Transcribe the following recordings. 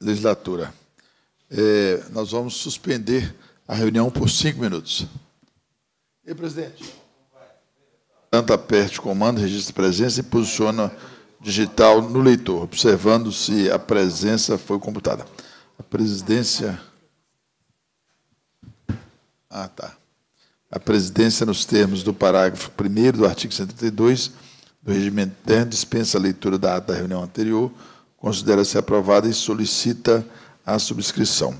legislatura. É, nós vamos suspender a reunião por cinco minutos. E presidente? Tanto aperte o comando, registra presença e posiciona digital no leitor, observando se a presença foi computada. A presidência. Ah, tá. A presidência, nos termos do parágrafo 1 do artigo 132 do Regimento Interno, dispensa a leitura da ata da reunião anterior considera-se aprovada e solicita a subscrição.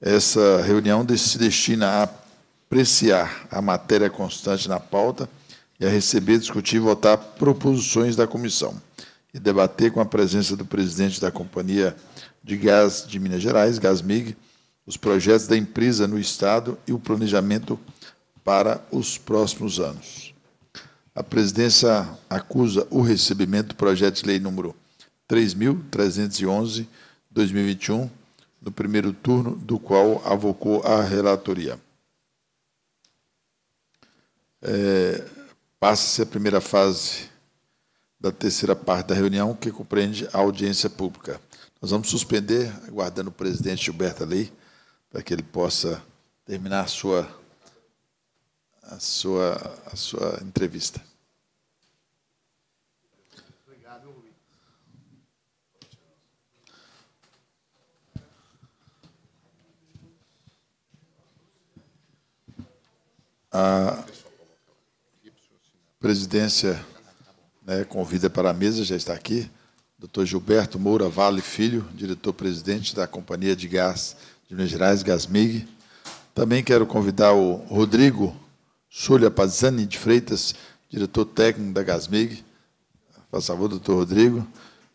Essa reunião se destina a apreciar a matéria constante na pauta e a receber, discutir e votar proposições da comissão e debater com a presença do presidente da Companhia de Gás de Minas Gerais, Gasmig, os projetos da empresa no Estado e o planejamento para os próximos anos. A presidência acusa o recebimento do projeto de lei número 3.311, 2021, no primeiro turno, do qual avocou a relatoria. É, Passa-se a primeira fase da terceira parte da reunião, que compreende a audiência pública. Nós vamos suspender, aguardando o presidente Gilberto Lei, para que ele possa terminar a sua, a sua, a sua entrevista. a presidência né, convida para a mesa, já está aqui, doutor Gilberto Moura Vale Filho, diretor-presidente da Companhia de Gás de Minas Gerais, Gasmig. Também quero convidar o Rodrigo Súlia Pazani de Freitas, diretor técnico da Gasmig. Faça favor, doutor Rodrigo.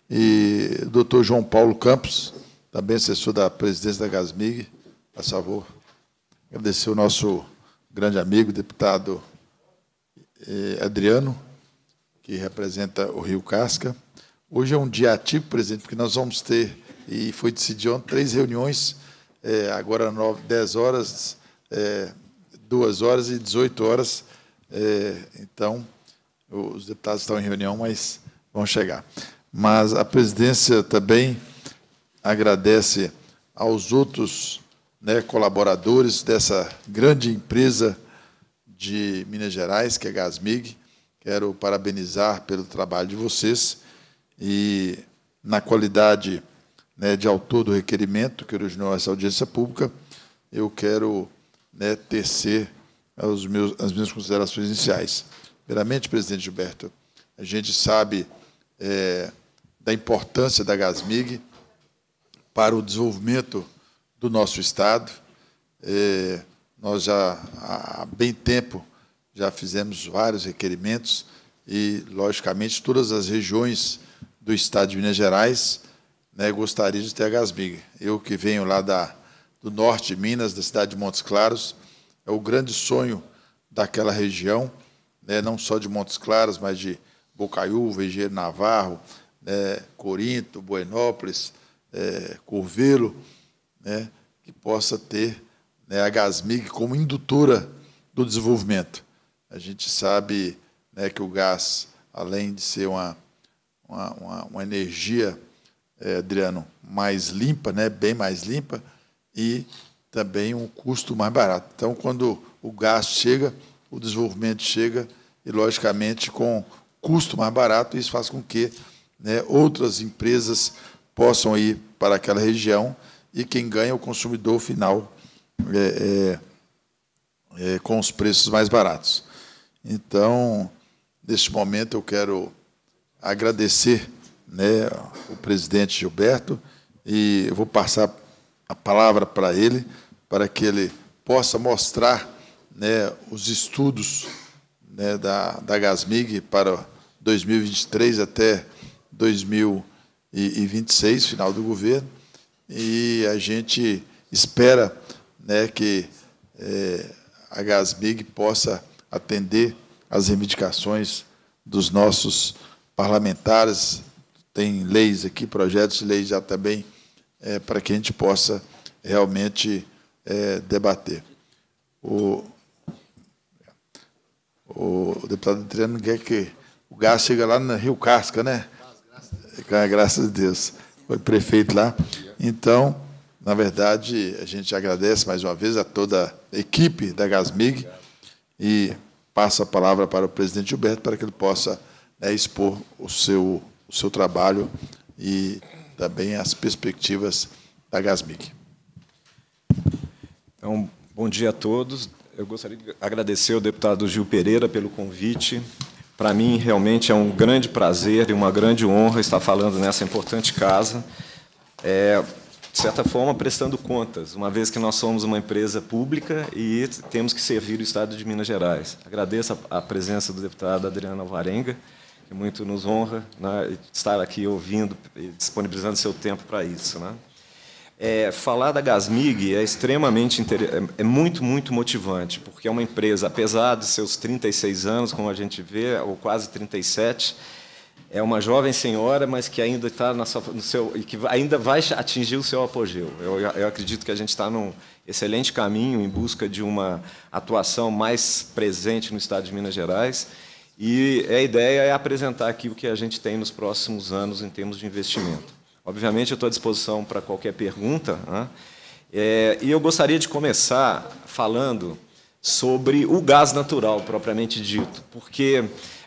E o doutor João Paulo Campos, também assessor da presidência da Gasmig. Faça favor. Agradecer o nosso grande amigo, deputado eh, Adriano, que representa o Rio Casca. Hoje é um dia ativo, presidente, porque nós vamos ter, e foi decidido ontem, três reuniões, eh, agora 9, 10 horas, 2 eh, horas e 18 horas. então, os deputados estão em reunião, mas vão chegar. Mas a presidência também agradece aos outros né, colaboradores dessa grande empresa de Minas Gerais, que é a Gasmig. Quero parabenizar pelo trabalho de vocês e na qualidade né, de autor do requerimento que originou essa audiência pública, eu quero né, tecer as minhas considerações iniciais. Primeiramente, presidente Gilberto, a gente sabe é, da importância da Gasmig para o desenvolvimento do nosso Estado. É, nós já há bem tempo já fizemos vários requerimentos e, logicamente, todas as regiões do Estado de Minas Gerais né, gostariam de ter a Gasbig. Eu que venho lá da, do norte de Minas, da cidade de Montes Claros, é o grande sonho daquela região, né, não só de Montes Claros, mas de Bocaiúva, Engenheiro Navarro, né, Corinto, Buenópolis, é, Corvelo, né, que possa ter né, a Gasmig como indutora do desenvolvimento. A gente sabe né, que o gás, além de ser uma, uma, uma energia, é, Adriano, mais limpa, né, bem mais limpa, e também um custo mais barato. Então, quando o gás chega, o desenvolvimento chega, e logicamente com custo mais barato, isso faz com que né, outras empresas possam ir para aquela região e quem ganha é o consumidor final é, é, é, com os preços mais baratos. Então, neste momento, eu quero agradecer né, o presidente Gilberto e eu vou passar a palavra para ele, para que ele possa mostrar né, os estudos né, da, da Gasmig para 2023 até 2026, final do governo, e a gente espera né, que é, a Gasbig possa atender às reivindicações dos nossos parlamentares. Tem leis aqui, projetos de leis já também, é, para que a gente possa realmente é, debater. O, o, deputado Adriano quer que o gás chega lá no Rio Casca, né? Graças a Deus. Foi prefeito lá. Então, na verdade, a gente agradece mais uma vez a toda a equipe da Gasmig e passa a palavra para o presidente Gilberto para que ele possa né, expor o seu, o seu trabalho e também as perspectivas da Gasmig. Então, bom dia a todos. Eu gostaria de agradecer ao deputado Gil Pereira pelo convite. Para mim, realmente é um grande prazer e uma grande honra estar falando nessa importante casa é, de certa forma, prestando contas, uma vez que nós somos uma empresa pública e temos que servir o Estado de Minas Gerais. Agradeço a, a presença do deputado Adriano Alvarenga, que muito nos honra né, estar aqui ouvindo e disponibilizando seu tempo para isso. Né? É, falar da Gasmig é extremamente é, é muito, muito motivante, porque é uma empresa, apesar de seus 36 anos, como a gente vê, ou quase 37, é uma jovem senhora, mas que ainda está no seu, que ainda vai atingir o seu apogeu. Eu, eu acredito que a gente está num excelente caminho em busca de uma atuação mais presente no Estado de Minas Gerais. E a ideia é apresentar aqui o que a gente tem nos próximos anos em termos de investimento. Obviamente, eu estou à disposição para qualquer pergunta. Né? É, e eu gostaria de começar falando sobre o gás natural, propriamente dito, porque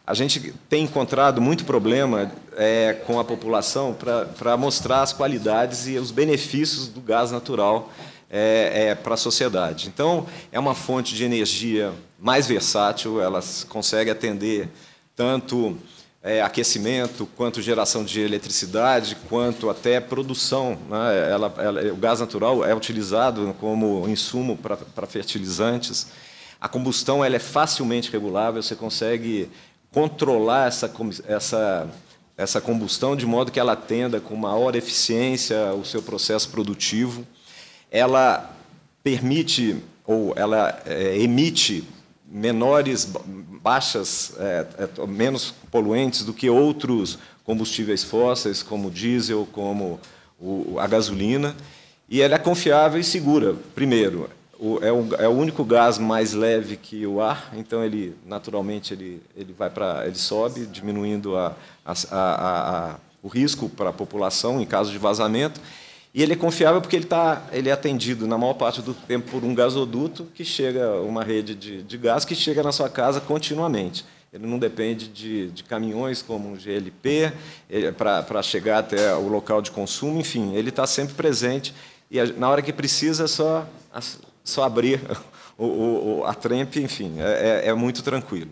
a gente tem encontrado muito problema é, com a população para mostrar as qualidades e os benefícios do gás natural é, é, para a sociedade. Então, é uma fonte de energia mais versátil, ela consegue atender tanto é, aquecimento, quanto geração de eletricidade, quanto até produção. Né? Ela, ela, o gás natural é utilizado como insumo para fertilizantes. A combustão ela é facilmente regulável, você consegue controlar essa, essa, essa combustão de modo que ela atenda com maior eficiência o seu processo produtivo. Ela permite ou ela é, emite menores baixas, é, é, menos poluentes do que outros combustíveis fósseis, como o diesel, como o, a gasolina. E ela é confiável e segura, primeiro o, é, é o único gás mais leve que o ar, então ele naturalmente ele, ele vai para ele sobe, diminuindo a, a, a, a o risco para a população em caso de vazamento. E ele é confiável porque ele, tá, ele é atendido, na maior parte do tempo, por um gasoduto que chega, uma rede de, de gás que chega na sua casa continuamente. Ele não depende de, de caminhões como o GLP eh, para chegar até o local de consumo, enfim, ele está sempre presente. E a, na hora que precisa, é só só abrir o, o, a trempe, enfim, é, é, é muito tranquilo.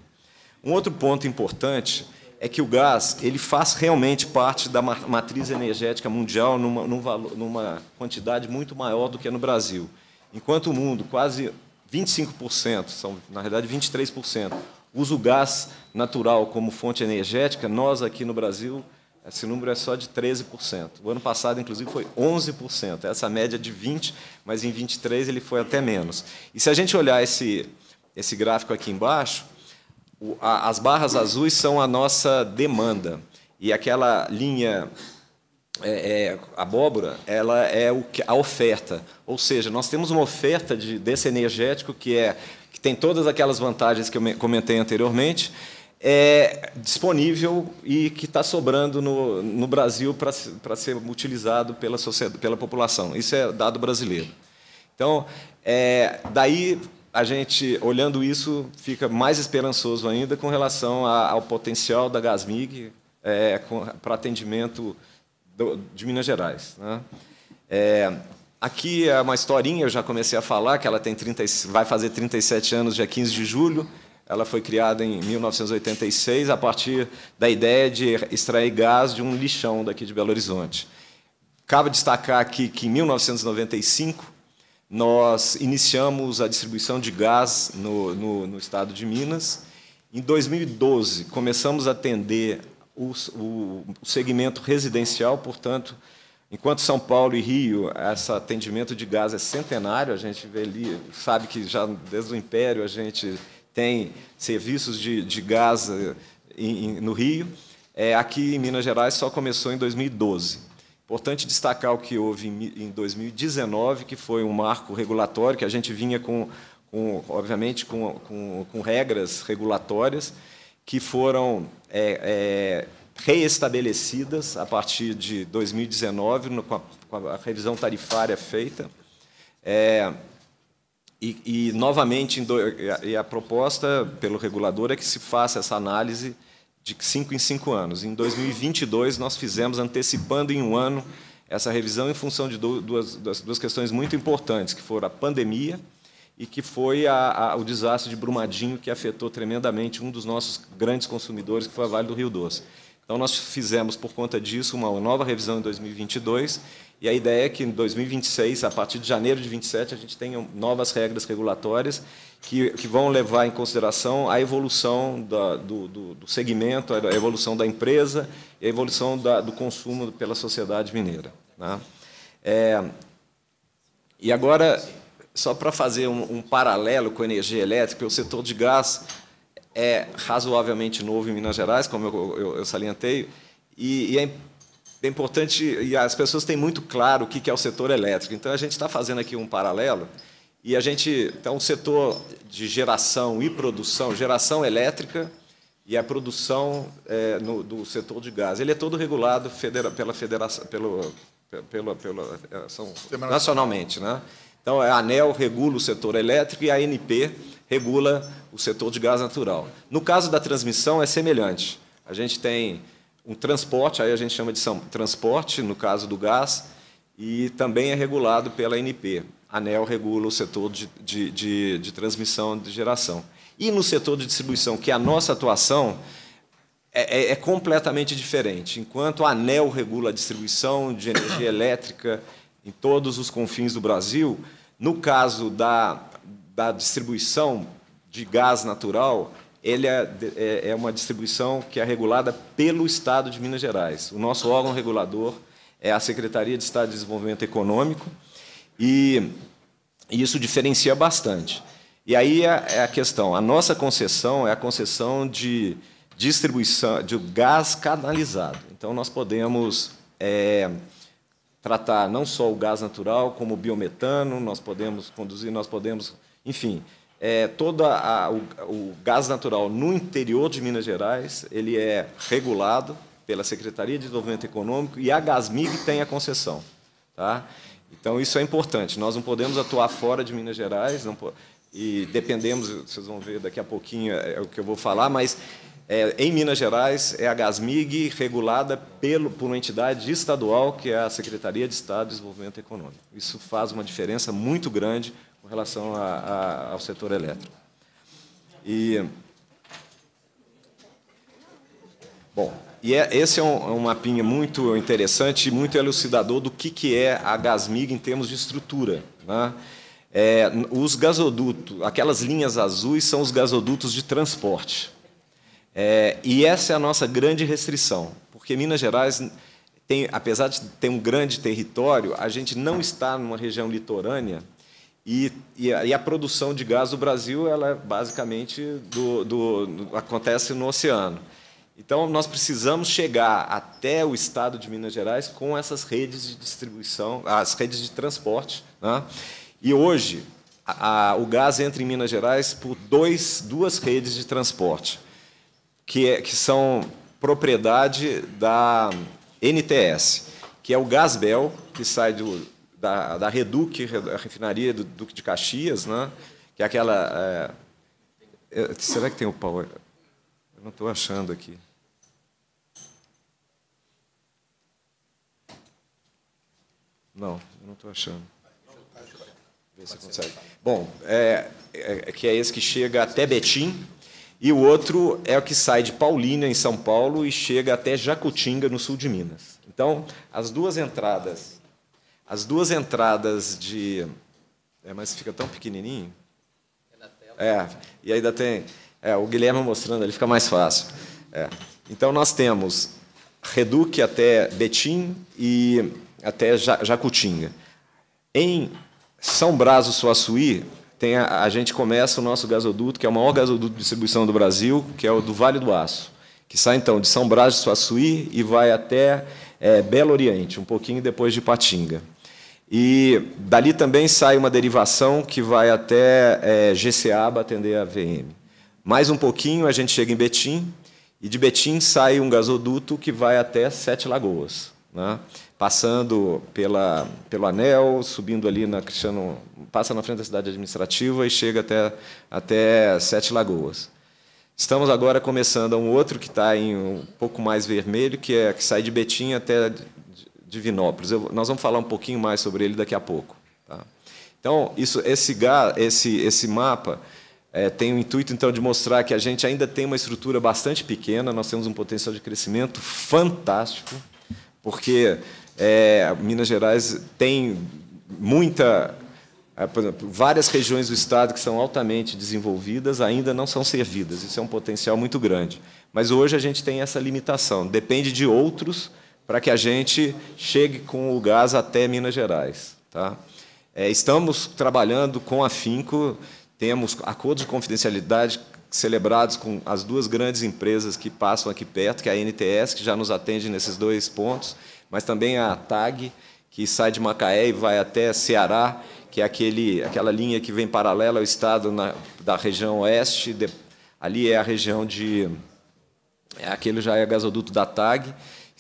Um outro ponto importante é que o gás ele faz realmente parte da matriz energética mundial numa, num valor, numa quantidade muito maior do que no Brasil. Enquanto o mundo, quase 25%, são na realidade 23%, usa o gás natural como fonte energética, nós aqui no Brasil esse número é só de 13%. O ano passado, inclusive, foi 11%. Essa média é de 20%, mas em 23% ele foi até menos. E se a gente olhar esse, esse gráfico aqui embaixo, o, a, as barras azuis são a nossa demanda. E aquela linha é, é, abóbora, ela é o que, a oferta. Ou seja, nós temos uma oferta de, desse energético que, é, que tem todas aquelas vantagens que eu comentei anteriormente, é, disponível e que está sobrando no, no Brasil para ser utilizado pela, sociedade, pela população. Isso é dado brasileiro. Então, é, daí a gente, olhando isso, fica mais esperançoso ainda com relação a, ao potencial da Gasmig é, para atendimento do, de Minas Gerais. Né? É, aqui é uma historinha, eu já comecei a falar, que ela tem 30, vai fazer 37 anos dia 15 de julho, ela foi criada em 1986 a partir da ideia de extrair gás de um lixão daqui de Belo Horizonte. Cabe destacar aqui que em 1995 nós iniciamos a distribuição de gás no, no, no estado de Minas. Em 2012 começamos a atender o, o, o segmento residencial, portanto, Enquanto São Paulo e Rio, esse atendimento de gás é centenário, a gente vê ali, sabe que já desde o Império a gente tem serviços de, de gás eh, em, em, no Rio. É, aqui em Minas Gerais só começou em 2012. Importante destacar o que houve em, em 2019, que foi um marco regulatório, que a gente vinha com, com obviamente, com, com, com, regras regulatórias que foram é, é, reestabelecidas a partir de 2019, no, com, a, com, a, revisão tarifária feita. É, e, e novamente, e a proposta pelo regulador é que se faça essa análise de cinco em cinco anos. Em 2022, nós fizemos, antecipando em um ano, essa revisão em função de duas, duas, duas questões muito importantes, que foram a pandemia e que foi a, a, o desastre de Brumadinho, que afetou tremendamente um dos nossos grandes consumidores, que foi a Vale do Rio Doce. Então, nós fizemos, por conta disso, uma nova revisão em 2022 e a ideia é que em 2026, a partir de janeiro de 27, a gente tenha novas regras regulatórias que, que vão levar em consideração a evolução da, do, do, do, segmento, a evolução da empresa e a evolução da, do consumo pela sociedade mineira. Né? É, e agora, só para fazer um, um paralelo com a energia elétrica, o setor de gás é razoavelmente novo em Minas Gerais, como eu, eu, eu salientei, e, e é é importante, e as pessoas têm muito claro o que é o setor elétrico. Então, a gente está fazendo aqui um paralelo, e a gente tem então, um setor de geração e produção, geração elétrica e a produção é, no, do setor de gás. Ele é todo regulado federa, pela federação, pelo, pelo, é, são, nacionalmente. Né? Então, a ANEL regula o setor elétrico e a ANP regula o setor de gás natural. No caso da transmissão, é semelhante. A gente tem um transporte, aí a gente chama de transporte, no caso do gás, e também é regulado pela ANP. A ANEL regula o setor de, de, de, de transmissão de geração. E no setor de distribuição, que é a nossa atuação, é, é, é completamente diferente. Enquanto a ANEL regula a distribuição de energia elétrica em todos os confins do Brasil, no caso da, da distribuição de gás natural, ele é, é, é, uma distribuição que é regulada pelo Estado de Minas Gerais. O nosso órgão regulador é a Secretaria de Estado de Desenvolvimento Econômico e isso diferencia bastante. E aí é, é a questão: a nossa concessão é a concessão de distribuição de gás canalizado. Então nós podemos é, tratar não só o gás natural como o biometano, nós podemos conduzir, nós podemos, enfim, é, todo a, o, o gás natural no interior de Minas Gerais ele é regulado pela Secretaria de Desenvolvimento Econômico e a Gasmig tem a concessão. Tá? Então, isso é importante. Nós não podemos atuar fora de Minas Gerais não, e dependemos, vocês vão ver daqui a pouquinho é, é o que eu vou falar, mas é, em Minas Gerais é a Gasmig regulada pelo, por uma entidade estadual, que é a Secretaria de Estado de Desenvolvimento Econômico. Isso faz uma diferença muito grande com relação a, a, ao setor elétrico. E, bom, e é, esse é um, é um mapinha muito interessante, muito elucidador do que, que é a Gasmig em termos de estrutura. Né? É, os gasodutos, aquelas linhas azuis são os gasodutos de transporte. É, e essa é a nossa grande restrição, porque Minas Gerais tem, apesar de ter um grande território, a gente não está numa região litorânea e, e, a, e, a, produção de gás do Brasil, ela é basicamente do, do, do, acontece no oceano. Então, nós precisamos chegar até o estado de Minas Gerais com essas redes de distribuição, as redes de transporte. Né? E hoje, a, a, o gás entra em Minas Gerais por dois, duas redes de transporte, que, é, que são propriedade da NTS, que é o Gasbel, que sai do, da, da Reduc, a refinaria do Duque de Caxias, né? que é aquela... É, será que tem o pau? Eu não estou achando aqui. Não, eu não estou achando. Vê se consegue. Bom, é, é, é, que é esse que chega até Betim, e o outro é o que sai de Paulínia, em São Paulo, e chega até Jacutinga, no sul de Minas. Então, as duas entradas as duas entradas de. É, mas fica tão pequenininho. É, é e ainda tem. É, o Guilherme mostrando ali fica mais fácil. É. Então nós temos Reduque até Betim e até Jacutinga. Em São Brás do Suaçuí, tem a, a, gente começa o nosso gasoduto, que é o maior gasoduto de distribuição do Brasil, que é o do Vale do Aço, que sai então de São Brás do Suaçuí e vai até é, Belo Oriente, um pouquinho depois de Patinga. E dali também sai uma derivação que vai até é, GCA atender a VM. Mais um pouquinho a gente chega em Betim, e de Betim sai um gasoduto que vai até Sete Lagoas, né? passando pela, pelo anel, subindo ali na Cristiano, passa na frente da cidade administrativa e chega até, até Sete Lagoas. Estamos agora começando um outro que está em um pouco mais vermelho, que é que sai de Betim até Divinópolis. Eu, nós vamos falar um pouquinho mais sobre ele daqui a pouco. Tá? Então, isso, esse, esse, esse mapa é, tem o intuito, então, de mostrar que a gente ainda tem uma estrutura bastante pequena, nós temos um potencial de crescimento fantástico, porque é, Minas Gerais tem muita é, várias regiões do estado que são altamente desenvolvidas ainda não são servidas. Isso é um potencial muito grande. Mas hoje a gente tem essa limitação. Depende de outros para que a gente chegue com o gás até Minas Gerais. Tá? É, estamos trabalhando com afinco, temos acordos de confidencialidade celebrados com as duas grandes empresas que passam aqui perto, que é a NTS, que já nos atende nesses dois pontos, mas também a TAG, que sai de Macaé e vai até Ceará, que é aquele, aquela linha que vem paralela ao estado na, da região oeste, de, ali é a região de... É, aquele já é gasoduto da TAG,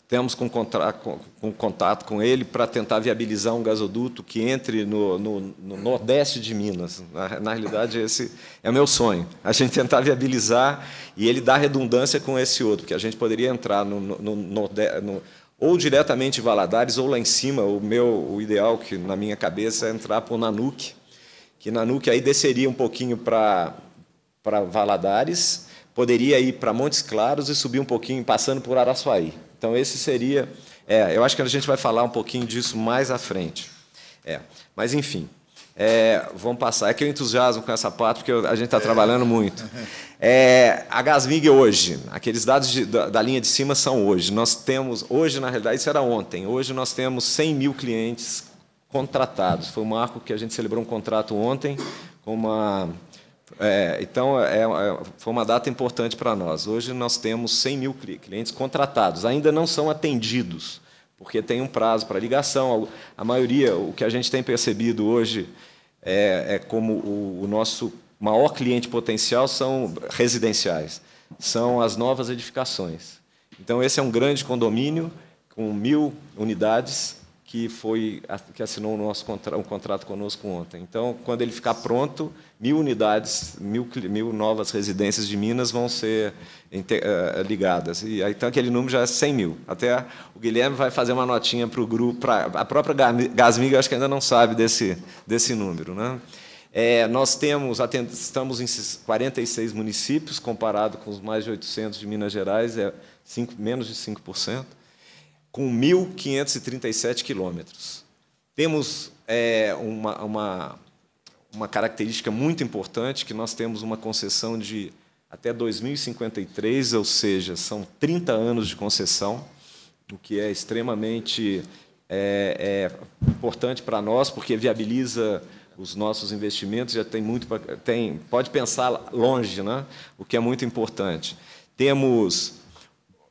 temos com, com, com contato com ele para tentar viabilizar um gasoduto que entre no, no, no nordeste de Minas. Na, na, realidade, esse é meu sonho. A gente tentar viabilizar e ele dar redundância com esse outro, porque a gente poderia entrar no, no, no ou diretamente em Valadares, ou lá em cima, o meu o ideal, que na minha cabeça, é entrar por Nanuque, que Nanuque aí desceria um pouquinho para Valadares, poderia ir para Montes Claros e subir um pouquinho, passando por Araçuaí. Então, esse seria. É, eu acho que a gente vai falar um pouquinho disso mais à frente. É, mas, enfim, é, vamos passar. É que eu entusiasmo com essa parte, porque a gente está trabalhando muito. É, a Gasmig hoje, aqueles dados de, da, da, linha de cima são hoje. Nós temos, hoje, na realidade, isso era ontem, hoje nós temos 100 mil clientes contratados. Foi o marco que a gente celebrou um contrato ontem com uma é, então, é, é, foi uma data importante para nós. Hoje nós temos 100 mil clientes contratados, ainda não são atendidos, porque tem um prazo para ligação. A maioria, o que a gente tem percebido hoje é, é, como o, o nosso maior cliente potencial são residenciais, são as novas edificações. Então, esse é um grande condomínio com mil unidades que foi que assinou o nosso contra, um contrato conosco ontem. Então, quando ele ficar pronto, mil unidades, mil, mil novas residências de Minas vão ser eh, ligadas. E então aquele número já é 100 mil. Até o Guilherme vai fazer uma notinha para o grupo, a própria Gasmiga acho que ainda não sabe desse desse número, né? É, nós temos, estamos em 46 municípios, comparado com os mais de 800 de Minas Gerais, é cinco, menos de 5% com 1.537 quilômetros. Temos é, uma, uma, uma característica muito importante, que nós temos uma concessão de até 2053, ou seja, são 30 anos de concessão, o que é extremamente é, é importante para nós, porque viabiliza os nossos investimentos, já tem muito tem pode pensar longe, né? o que é muito importante. Temos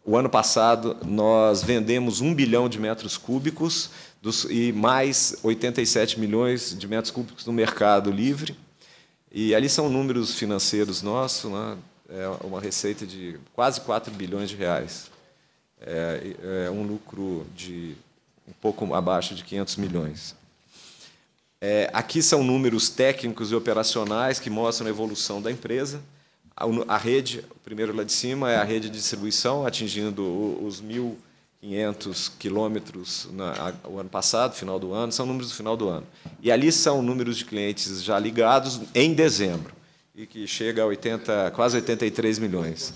o ano passado, nós vendemos 1 bilhão de metros cúbicos dos, e mais 87 milhões de metros cúbicos no mercado livre. E ali são números financeiros nossos, né? é uma receita de quase 4 bilhões de reais. É, é um lucro de um pouco abaixo de 500 milhões. É, aqui são números técnicos e operacionais que mostram a evolução da empresa. A, rede, o primeiro lá de cima, é a rede de distribuição, atingindo os 1.500 quilômetros o ano passado, final do ano, são números do final do ano. E ali são números de clientes já ligados em dezembro, e que chega a 80, quase 83 milhões.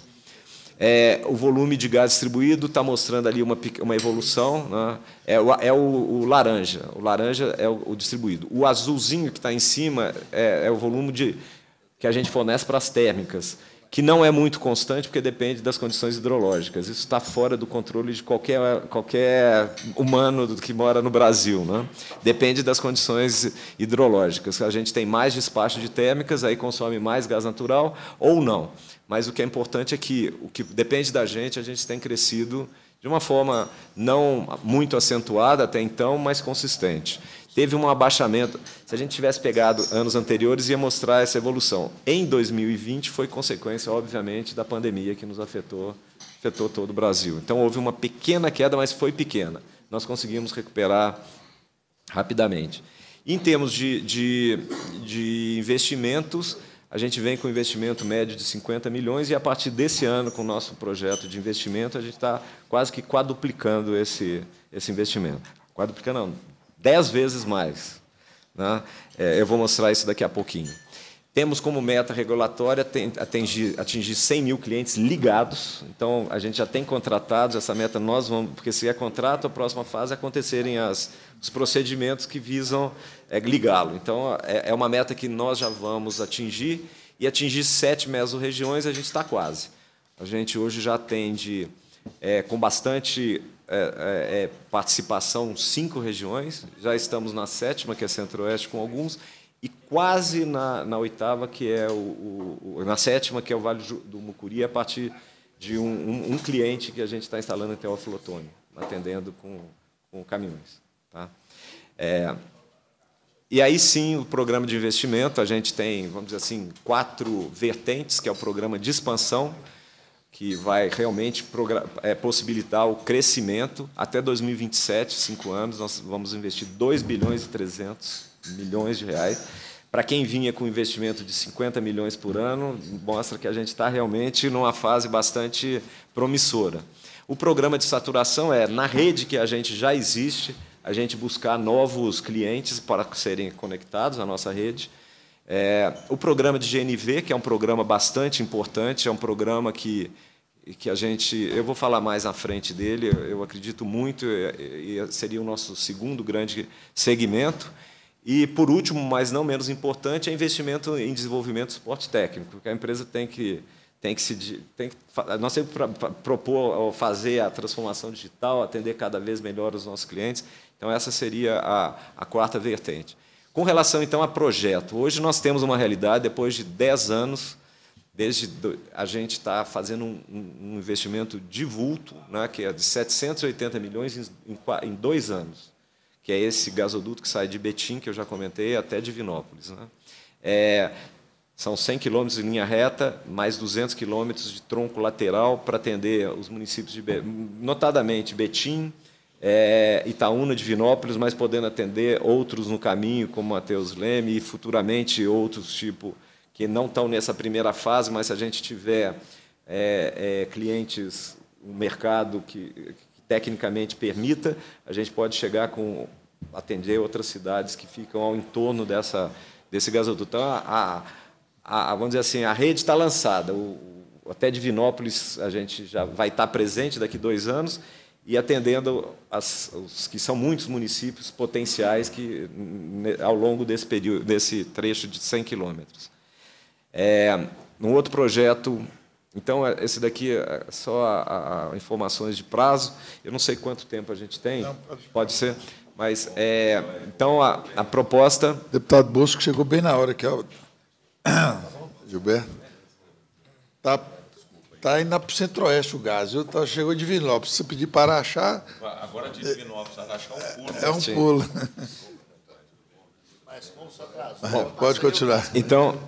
É, o volume de gás distribuído está mostrando ali uma, uma evolução. Né? É, o, é o, o, laranja. O laranja é o, o distribuído. O azulzinho que está em cima é, é o volume de, que a gente fornece para as térmicas, que não é muito constante porque depende das condições hidrológicas. Isso está fora do controle de qualquer, qualquer humano que mora no Brasil. Né? Depende das condições hidrológicas. A gente tem mais despacho de térmicas, aí consome mais gás natural ou não. Mas o que é importante é que o que depende da gente, a gente tem crescido de uma forma não muito acentuada até então, mas consistente teve um abaixamento. Se a gente tivesse pegado anos anteriores, ia mostrar essa evolução. Em 2020 foi consequência, obviamente, da pandemia que nos afetou, afetou todo o Brasil. Então houve uma pequena queda, mas foi pequena. Nós conseguimos recuperar rapidamente. Em termos de, de, de investimentos, a gente vem com um investimento médio de 50 milhões e a partir desse ano, com o nosso projeto de investimento, a gente está quase que quadruplicando esse, esse investimento. Quadruplicando não, dez vezes mais. Né? É, eu vou mostrar isso daqui a pouquinho. Temos como meta regulatória atingir, atingir 100 mil clientes ligados. Então, a gente já tem contratados essa meta, nós vamos, porque se é contrato, a próxima fase é acontecerem as, os procedimentos que visam é, ligá-lo. Então, é, é, uma meta que nós já vamos atingir e atingir sete regiões a gente está quase. A gente hoje já atende é, com bastante é, é, é, participação cinco regiões, já estamos na sétima, que é Centro-Oeste, com alguns, e quase na, na oitava, que é o, o, na sétima, que é o Vale do Mucuri, a partir de um, um, um cliente que a gente está instalando em o Otônio, atendendo com, com caminhões. Tá? É, e aí sim, o programa de investimento, a gente tem, vamos dizer assim, quatro vertentes, que é o programa de expansão, que vai realmente é, possibilitar o crescimento. Até 2027, cinco anos, nós vamos investir 2 bilhões e 300 milhões de reais. Para quem vinha com investimento de 50 milhões por ano, mostra que a gente está realmente numa fase bastante promissora. O programa de saturação é, na rede que a gente já existe, a gente buscar novos clientes para serem conectados à nossa rede é, o programa de GNV, que é um programa bastante importante, é um programa que, que a gente. Eu vou falar mais à frente dele, eu acredito muito, e seria o nosso segundo grande segmento. E, por último, mas não menos importante, é investimento em desenvolvimento de suporte técnico, porque a empresa tem que. Tem que se, tem que, nós temos que propor fazer a transformação digital, atender cada vez melhor os nossos clientes. Então, essa seria a, a quarta vertente. Com relação, então, a projeto, hoje nós temos uma realidade, depois de 10 anos, desde do, a gente está fazendo um, um, investimento de vulto, né, que é de 780 milhões em, em, dois anos, que é esse gasoduto que sai de Betim, que eu já comentei, até Divinópolis. Né? É, são 100 quilômetros de linha reta, mais 200 quilômetros de tronco lateral para atender os municípios de, notadamente, Betim, é, Itaúna, Divinópolis, mas podendo atender outros no caminho, como Mateus Leme, e futuramente outros tipo que não estão nessa primeira fase, mas se a gente tiver é, é, clientes, um mercado que, que, tecnicamente permita, a gente pode chegar com atender outras cidades que ficam ao entorno dessa desse gasoduto. Então, a, a, a vamos dizer assim, a rede está lançada. O, até Divinópolis a gente já vai estar tá presente daqui dois anos e atendendo as, os que são muitos municípios potenciais que ao longo desse período, desse trecho de 100 quilômetros. É, um outro projeto, então é, esse daqui é, é só a, a, informações de prazo. Eu não sei quanto tempo a gente tem. Não, pode, ser. Mas é, então a, a, proposta. Deputado Bosco chegou bem na hora que Gilberto. Tá Está indo para o centro-oeste o gás, eu Tá, chegou de Vinópolis. Se pedir para achar. Agora de é, Vinópolis, Araxá é um pulo. É um né? pulo. Mas como se atrasou. Pode continuar. Então.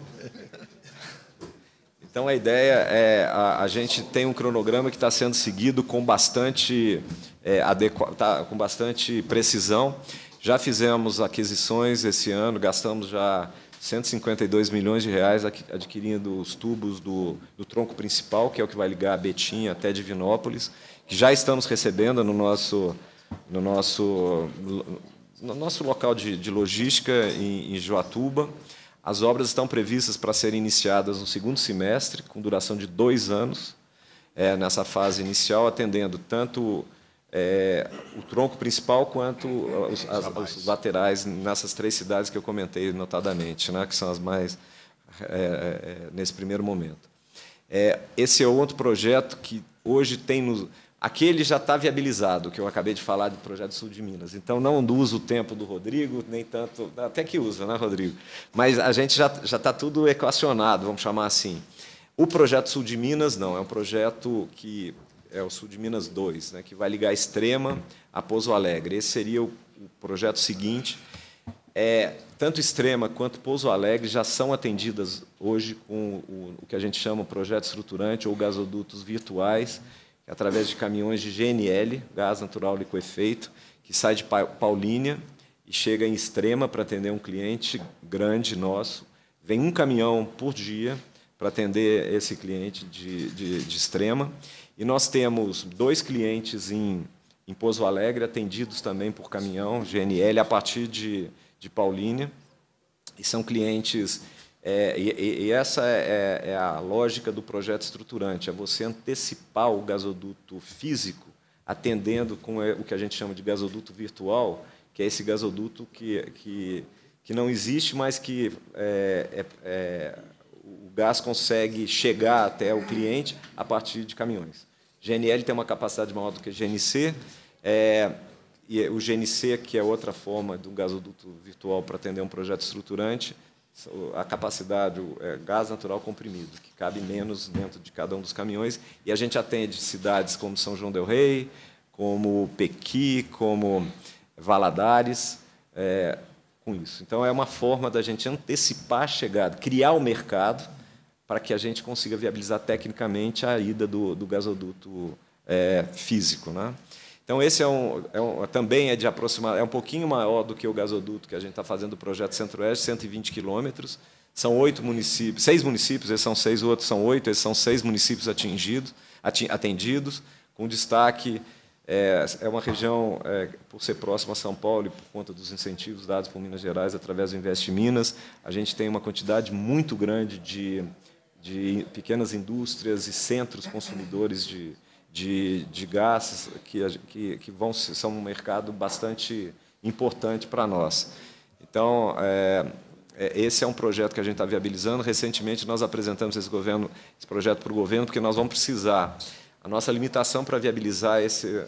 Então a ideia é a, a gente tem um cronograma que está sendo seguido com bastante é, adequa, tá, com bastante precisão. Já fizemos aquisições esse ano, gastamos já 152 milhões de reais adquirindo os tubos do, do tronco principal, que é o que vai ligar a Betim até Divinópolis, que já estamos recebendo no nosso, no nosso, no nosso local de, de logística em, em Joatuba. As obras estão previstas para serem iniciadas no segundo semestre, com duração de dois anos, é, nessa fase inicial, atendendo tanto é, o tronco principal quanto os, as, os, laterais nessas três cidades que eu comentei notadamente, né, que são as mais é, é, é nesse primeiro momento. É, esse é outro projeto que hoje tem Aquele já está viabilizado, que eu acabei de falar do projeto Sul de Minas. Então, não uso o tempo do Rodrigo, nem tanto. Até que usa, né, Rodrigo? Mas a gente já está tudo equacionado, vamos chamar assim. O projeto Sul de Minas, não, é um projeto que é o Sul de Minas 2, né, que vai ligar Extrema a Pouso Alegre. Esse seria o, projeto seguinte. É, tanto Extrema quanto Pouso Alegre já são atendidas hoje com o, o que a gente chama projeto estruturante ou gasodutos virtuais, é através de caminhões de GNL, gás natural liquefeito, que sai de Paulínia e chega em Extrema para atender um cliente grande nosso. Vem um caminhão por dia para atender esse cliente de, de, de Extrema. E nós temos dois clientes em, em Pozo Alegre, atendidos também por caminhão, GNL, a partir de, de Paulínia. E são clientes. É, e, e, essa é, é, é a lógica do projeto estruturante: é você antecipar o gasoduto físico, atendendo com o que a gente chama de gasoduto virtual, que é esse gasoduto que, que, que não existe, mas que é, é, é, o gás consegue chegar até o cliente a partir de caminhões. GNL tem uma capacidade maior do que GNC. É, e o GNC, que é outra forma de um gasoduto virtual para atender um projeto estruturante, a capacidade, o é, gás natural comprimido, que cabe menos dentro de cada um dos caminhões. E a gente atende cidades como São João del Rei, como Pequi, como Valadares, é, com isso. Então, é uma forma da gente antecipar a chegada, criar o mercado, para que a gente consiga viabilizar tecnicamente a ida do, do gasoduto é, físico. Né? Então, esse é um, é um, também é de aproximar, é um pouquinho maior do que o gasoduto que a gente está fazendo o projeto Centro-Oeste, 120 quilômetros. São oito municípios, seis municípios, esses são seis, outros são oito, esses são seis municípios atingidos, atendidos, com destaque. É, é uma região, é, por ser próxima a São Paulo e por conta dos incentivos dados por Minas Gerais através do Invest Minas, a gente tem uma quantidade muito grande de de pequenas indústrias e centros consumidores de, de, de gás, que, que, que vão, são um mercado bastante importante para nós. Então, é, é, esse é um projeto que a gente está viabilizando. Recentemente, nós apresentamos esse, governo, esse projeto para o governo, porque nós vamos precisar. A nossa limitação para viabilizar esse,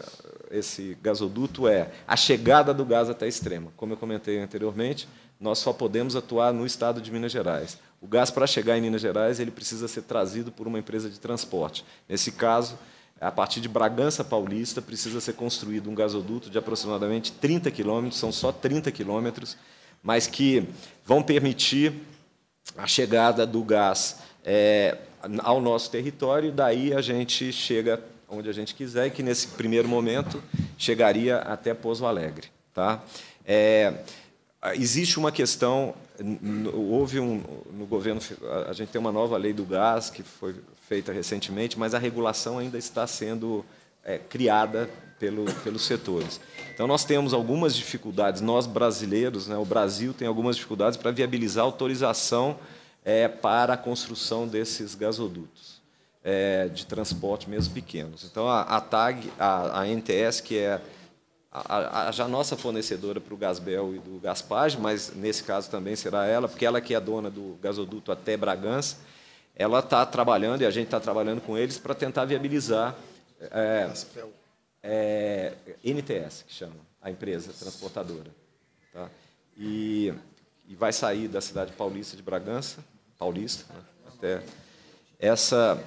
esse gasoduto é a chegada do gás até a extrema. Como eu comentei anteriormente, nós só podemos atuar no estado de Minas Gerais. O gás, para chegar em Minas Gerais, ele precisa ser trazido por uma empresa de transporte. Nesse caso, a partir de Bragança Paulista, precisa ser construído um gasoduto de aproximadamente 30 quilômetros, são só 30 quilômetros, mas que vão permitir a chegada do gás é, ao nosso território, daí a gente chega onde a gente quiser, e que nesse primeiro momento chegaria até Pouso Alegre. Tá? É, ah, existe uma questão houve um no governo a gente tem uma nova lei do gás que foi feita recentemente mas a regulação ainda está sendo é, criada pelo, pelos setores então nós temos algumas dificuldades nós brasileiros né, o Brasil tem algumas dificuldades para viabilizar autorização é, para a construção desses gasodutos é, de transporte mesmo pequenos então a, a TAG a, a NTS que é a, a já nossa fornecedora para o Gasbel e do Gaspage, mas nesse caso também será ela, porque ela que é dona do gasoduto até Bragança, ela está trabalhando e a gente está trabalhando com eles para tentar viabilizar é, é, NTS, que chama a empresa transportadora. Tá? E, e vai sair da cidade paulista de Bragança, paulista, né? até essa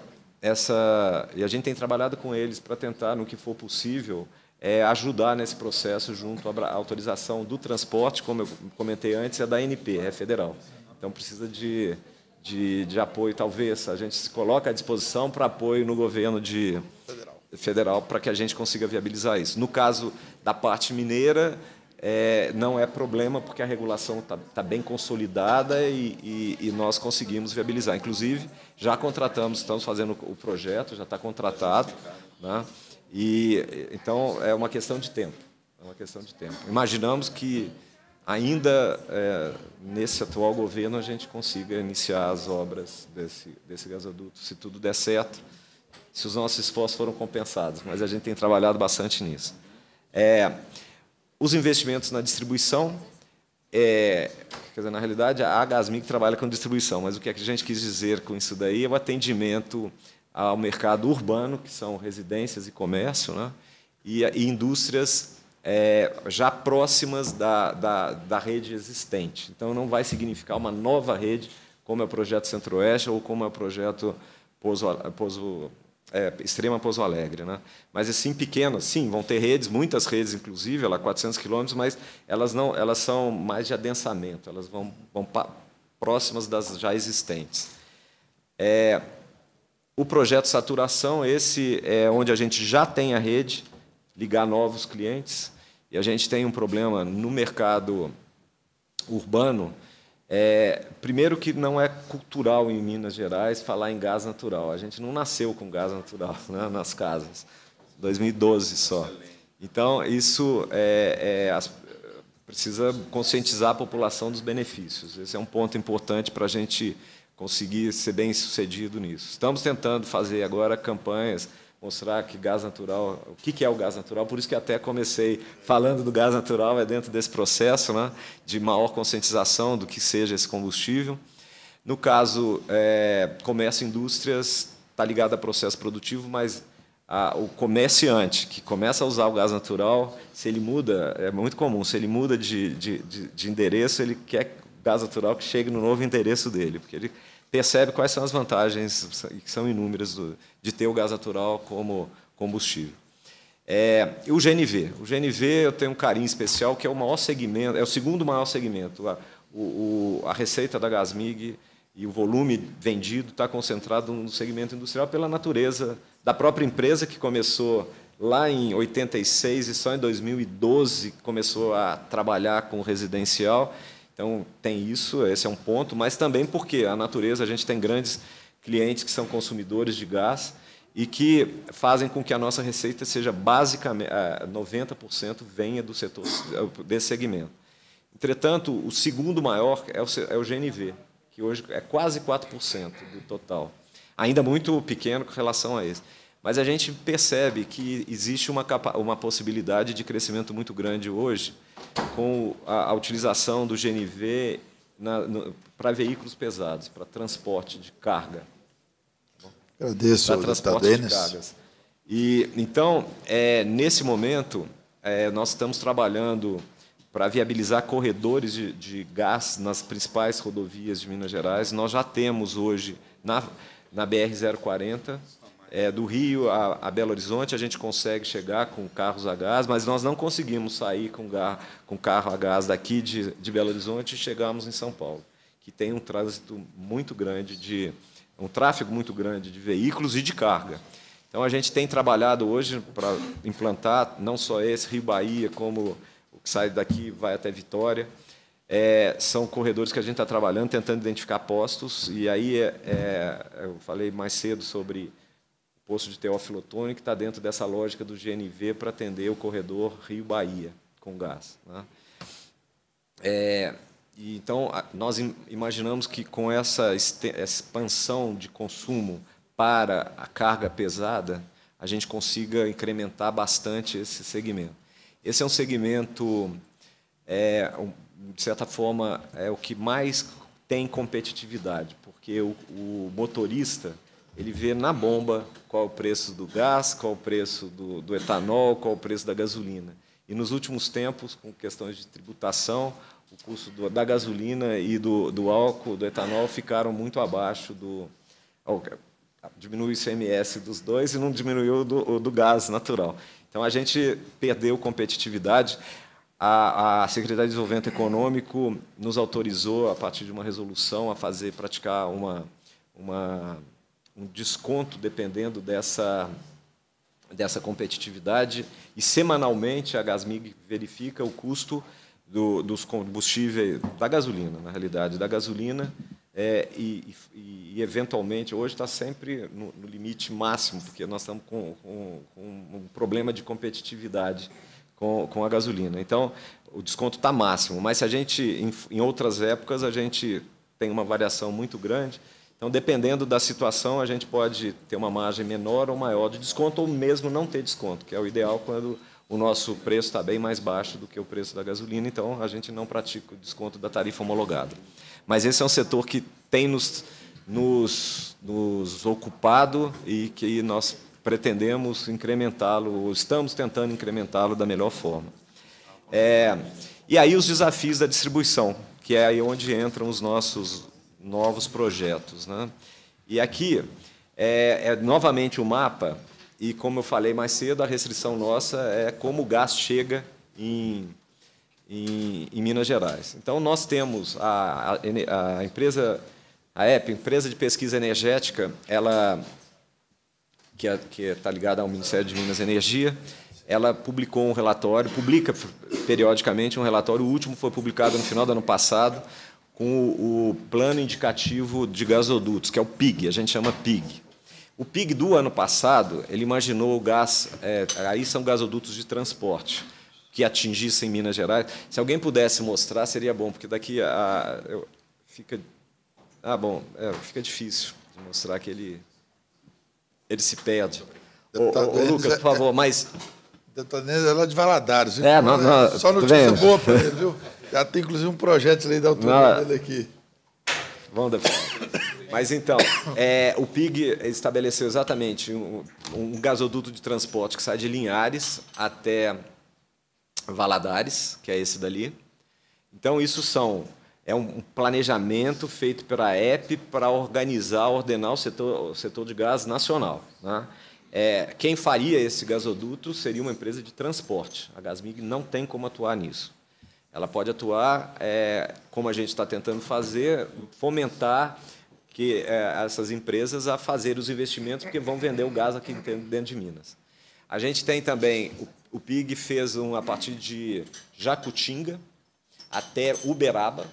essa e a gente tem trabalhado com eles para tentar no que for possível é, ajudar nesse processo junto à autorização do transporte, como eu comentei antes, é da NP, é federal. Então precisa de, de, de apoio, talvez. A gente se coloca à disposição para apoio no governo de federal, federal para que a gente consiga viabilizar isso. No caso da parte mineira, é, não é problema porque a regulação está tá bem consolidada e, e, e, nós conseguimos viabilizar. Inclusive, já contratamos, estamos fazendo o projeto, já está contratado. Né? E então é uma questão de tempo, é uma questão de tempo. Imaginamos que ainda é, nesse atual governo a gente consiga iniciar as obras desse, desse gasoduto, se tudo der certo, se os nossos esforços foram compensados, mas a gente tem trabalhado bastante nisso. É, os investimentos na distribuição, é, quer dizer, na realidade a que trabalha com distribuição, mas o que a gente quis dizer com isso daí é o atendimento ao mercado urbano, que são residências e comércio, né? e, e indústrias é, já próximas da, da, da rede existente. Então, não vai significar uma nova rede, como é o projeto Centro-Oeste ou como é o projeto Pouso, Pouso, é, Extrema Pouso Alegre. Né? Mas, assim, pequenas, sim, vão ter redes, muitas redes, inclusive, lá 400 é quilômetros, mas elas, não, elas são mais de adensamento, elas vão, vão pa, próximas das já existentes. É, o projeto Saturação, esse é onde a gente já tem a rede, ligar novos clientes. E a gente tem um problema no mercado urbano. É, primeiro que não é cultural em Minas Gerais falar em gás natural. A gente não nasceu com gás natural né, nas casas. 2012 só. Então, isso é, é, as, precisa conscientizar a população dos benefícios. Esse é um ponto importante para a gente conseguir ser bem sucedido nisso. Estamos tentando fazer agora campanhas mostrar que gás natural, o que é o gás natural, por isso que até comecei falando do gás natural, é dentro desse processo né, de maior conscientização do que seja esse combustível. No caso, é, comércio e indústrias está ligado a processo produtivo, mas a, o comerciante que começa a usar o gás natural, se ele muda, é muito comum, se ele muda de, de, de endereço, ele quer gás natural que chegue no novo endereço dele, porque ele percebe quais são as vantagens, que são inúmeras, do, de ter o gás natural como combustível. É, e o GNV. O GNV eu tenho um carinho especial, que é o maior segmento, é o segundo maior segmento. A, o, a receita da Gasmig e o volume vendido está concentrado no segmento industrial pela natureza da própria empresa que começou lá em 86 e só em 2012 começou a trabalhar com residencial então, tem isso, esse é um ponto, mas também porque a natureza, a gente tem grandes clientes que são consumidores de gás e que fazem com que a nossa receita seja basicamente ah, 90% venha do setor desse segmento. Entretanto, o segundo maior é o, é GNV, que hoje é quase 4% do total. Ainda muito pequeno com relação a esse. Mas a gente percebe que existe uma, uma possibilidade de crescimento muito grande hoje com a, a utilização do GNV para veículos pesados, para transporte de carga. Agradeço, para transporte de cargas. E, então, é, nesse momento, é, nós estamos trabalhando para viabilizar corredores de, de, gás nas principais rodovias de Minas Gerais. Nós já temos hoje, na, na BR-040, é, do Rio a, a, Belo Horizonte a gente consegue chegar com carros a gás, mas nós não conseguimos sair com, gar, com carro a gás daqui de, de Belo Horizonte e chegamos em São Paulo, que tem um trânsito muito grande de um tráfego muito grande de veículos e de carga. Então a gente tem trabalhado hoje para implantar não só esse Rio Bahia como o que sai daqui vai até Vitória. É, são corredores que a gente está trabalhando, tentando identificar postos. E aí é, é eu falei mais cedo sobre poço de Teófilo Otoni, que está dentro dessa lógica do GNV para atender o corredor Rio-Bahia com gás. Né? É, então, nós imaginamos que com essa expansão de consumo para a carga pesada, a gente consiga incrementar bastante esse segmento. Esse é um segmento, é, de certa forma, é o que mais tem competitividade, porque o, o motorista ele vê na bomba qual o preço do gás, qual o preço do, do etanol, qual o preço da gasolina. E nos últimos tempos, com questões de tributação, o custo do, da gasolina e do, do álcool, do etanol, ficaram muito abaixo do. diminuiu o ICMS dos dois e não diminuiu o do, do gás natural. Então a gente perdeu competitividade. A, a Secretaria de Desenvolvimento Econômico nos autorizou, a partir de uma resolução, a fazer praticar uma, uma um desconto dependendo dessa, dessa competitividade. E semanalmente a Gasmig verifica o custo do, dos combustíveis, da gasolina, na realidade, da gasolina. É, e, e, e, eventualmente, hoje está sempre no, no, limite máximo, porque nós estamos com, com, com um problema de competitividade com, com a gasolina. Então, o desconto está máximo, mas se a gente, em, em outras épocas, a gente tem uma variação muito grande, então, dependendo da situação, a gente pode ter uma margem menor ou maior de desconto, ou mesmo não ter desconto, que é o ideal quando o nosso preço está bem mais baixo do que o preço da gasolina, então a gente não pratica o desconto da tarifa homologada. Mas esse é um setor que tem nos, nos, nos ocupado e que nós pretendemos incrementá-lo, ou estamos tentando incrementá-lo da melhor forma. É, e aí os desafios da distribuição, que é aí onde entram os nossos novos projetos. Né? E aqui é, é novamente o um mapa, e como eu falei mais cedo, a restrição nossa é como o gás chega em, em, em Minas Gerais. Então, nós temos a, a, a empresa, a EP, empresa de pesquisa energética, ela que é, está ligada ao Ministério de Minas e Energia, ela publicou um relatório, publica periodicamente um relatório, o último foi publicado no final do ano passado, com o, o Plano Indicativo de Gasodutos, que é o PIG, a gente chama PIG. O PIG do ano passado, ele imaginou o gás, é, aí são gasodutos de transporte, que atingissem Minas Gerais. Se alguém pudesse mostrar, seria bom, porque daqui a, eu, fica, ah, bom, é, fica difícil de mostrar que ele, ele se perde. ô, ô, Lucas, é, por favor, mas... Deputado Nenes é lá de Valadares. Viu? É, não, não, Só notícia boa para ele, viu? Já tem inclusive um projeto de lei da autonomia é. dele aqui. Vamos, deputado. Mas então, é, o PIG estabeleceu exatamente um, um, gasoduto de transporte que sai de Linhares até Valadares, que é esse dali. Então, isso são é um planejamento feito pela EP para organizar, ordenar o setor, o setor de gás nacional. Né? É, quem faria esse gasoduto seria uma empresa de transporte. A Gasmig não tem como atuar nisso. Ela pode atuar, é, como a gente está tentando fazer, fomentar que é, essas empresas a fazer os investimentos, porque vão vender o gás aqui dentro de Minas. A gente tem também, o, o PIG fez um a partir de Jacutinga até Uberaba.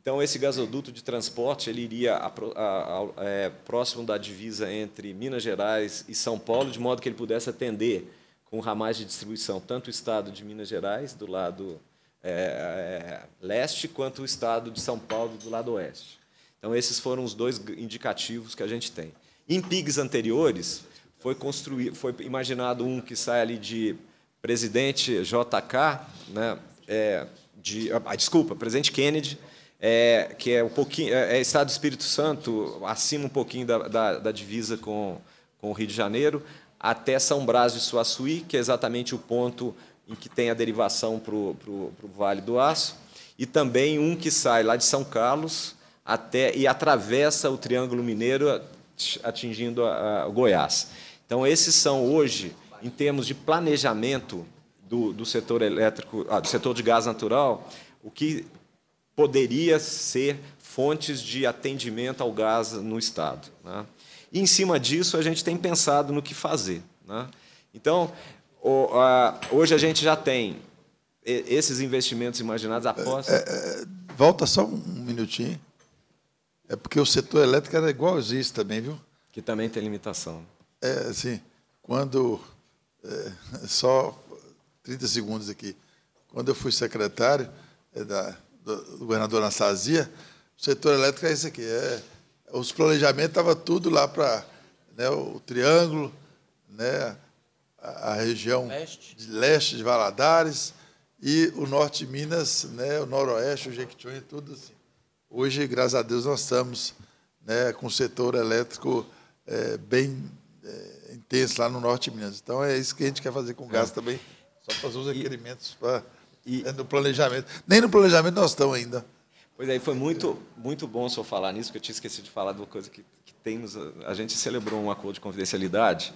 Então, esse gasoduto de transporte ele iria a, a, a, é, próximo da divisa entre Minas Gerais e São Paulo, de modo que ele pudesse atender com ramais de distribuição, tanto o estado de Minas Gerais, do lado é, é, leste quanto o estado de São Paulo do lado oeste. Então, esses foram os dois indicativos que a gente tem. Em PIGs anteriores, foi, construído, foi imaginado um que sai ali de presidente JK, né, é, de, ah, desculpa, presidente Kennedy, é, que é um pouquinho, é, é, estado do Espírito Santo, acima um pouquinho da, da, da divisa com, com o Rio de Janeiro, até São Brás de Suaçuí, que é exatamente o ponto que tem a derivação para o Vale do Aço, e também um que sai lá de São Carlos até e atravessa o Triângulo Mineiro, atingindo a, a Goiás. Então, esses são hoje, em termos de planejamento do, do setor elétrico, ah, do setor de gás natural, o que poderia ser fontes de atendimento ao gás no Estado. Né? E, em cima disso, a gente tem pensado no que fazer. Né? Então, hoje a gente já tem esses investimentos imaginados após. É, é, é volta só um minutinho. É porque o setor elétrico era igual também, viu? Que também tem limitação. É, assim, quando. É, só 30 segundos aqui. Quando eu fui secretário é, da, do, governador Anastasia, o setor elétrico é isso aqui. É, os planejamentos estavam tudo lá para né, o triângulo, né, a, região leste. De leste de Valadares e o norte de Minas, né, o noroeste, o Jequitinhonha, tudo assim. Hoje, graças a Deus, nós estamos né, com o setor elétrico é, bem é, intenso lá no norte de Minas. Então, é isso que a gente quer fazer com gás é. também, só fazer os requerimentos para... E... É no planejamento. Nem no planejamento nós estamos ainda. Pois aí é, foi muito, muito bom o senhor falar nisso, porque eu tinha esquecido de falar de uma coisa que, que temos. A gente celebrou um acordo de confidencialidade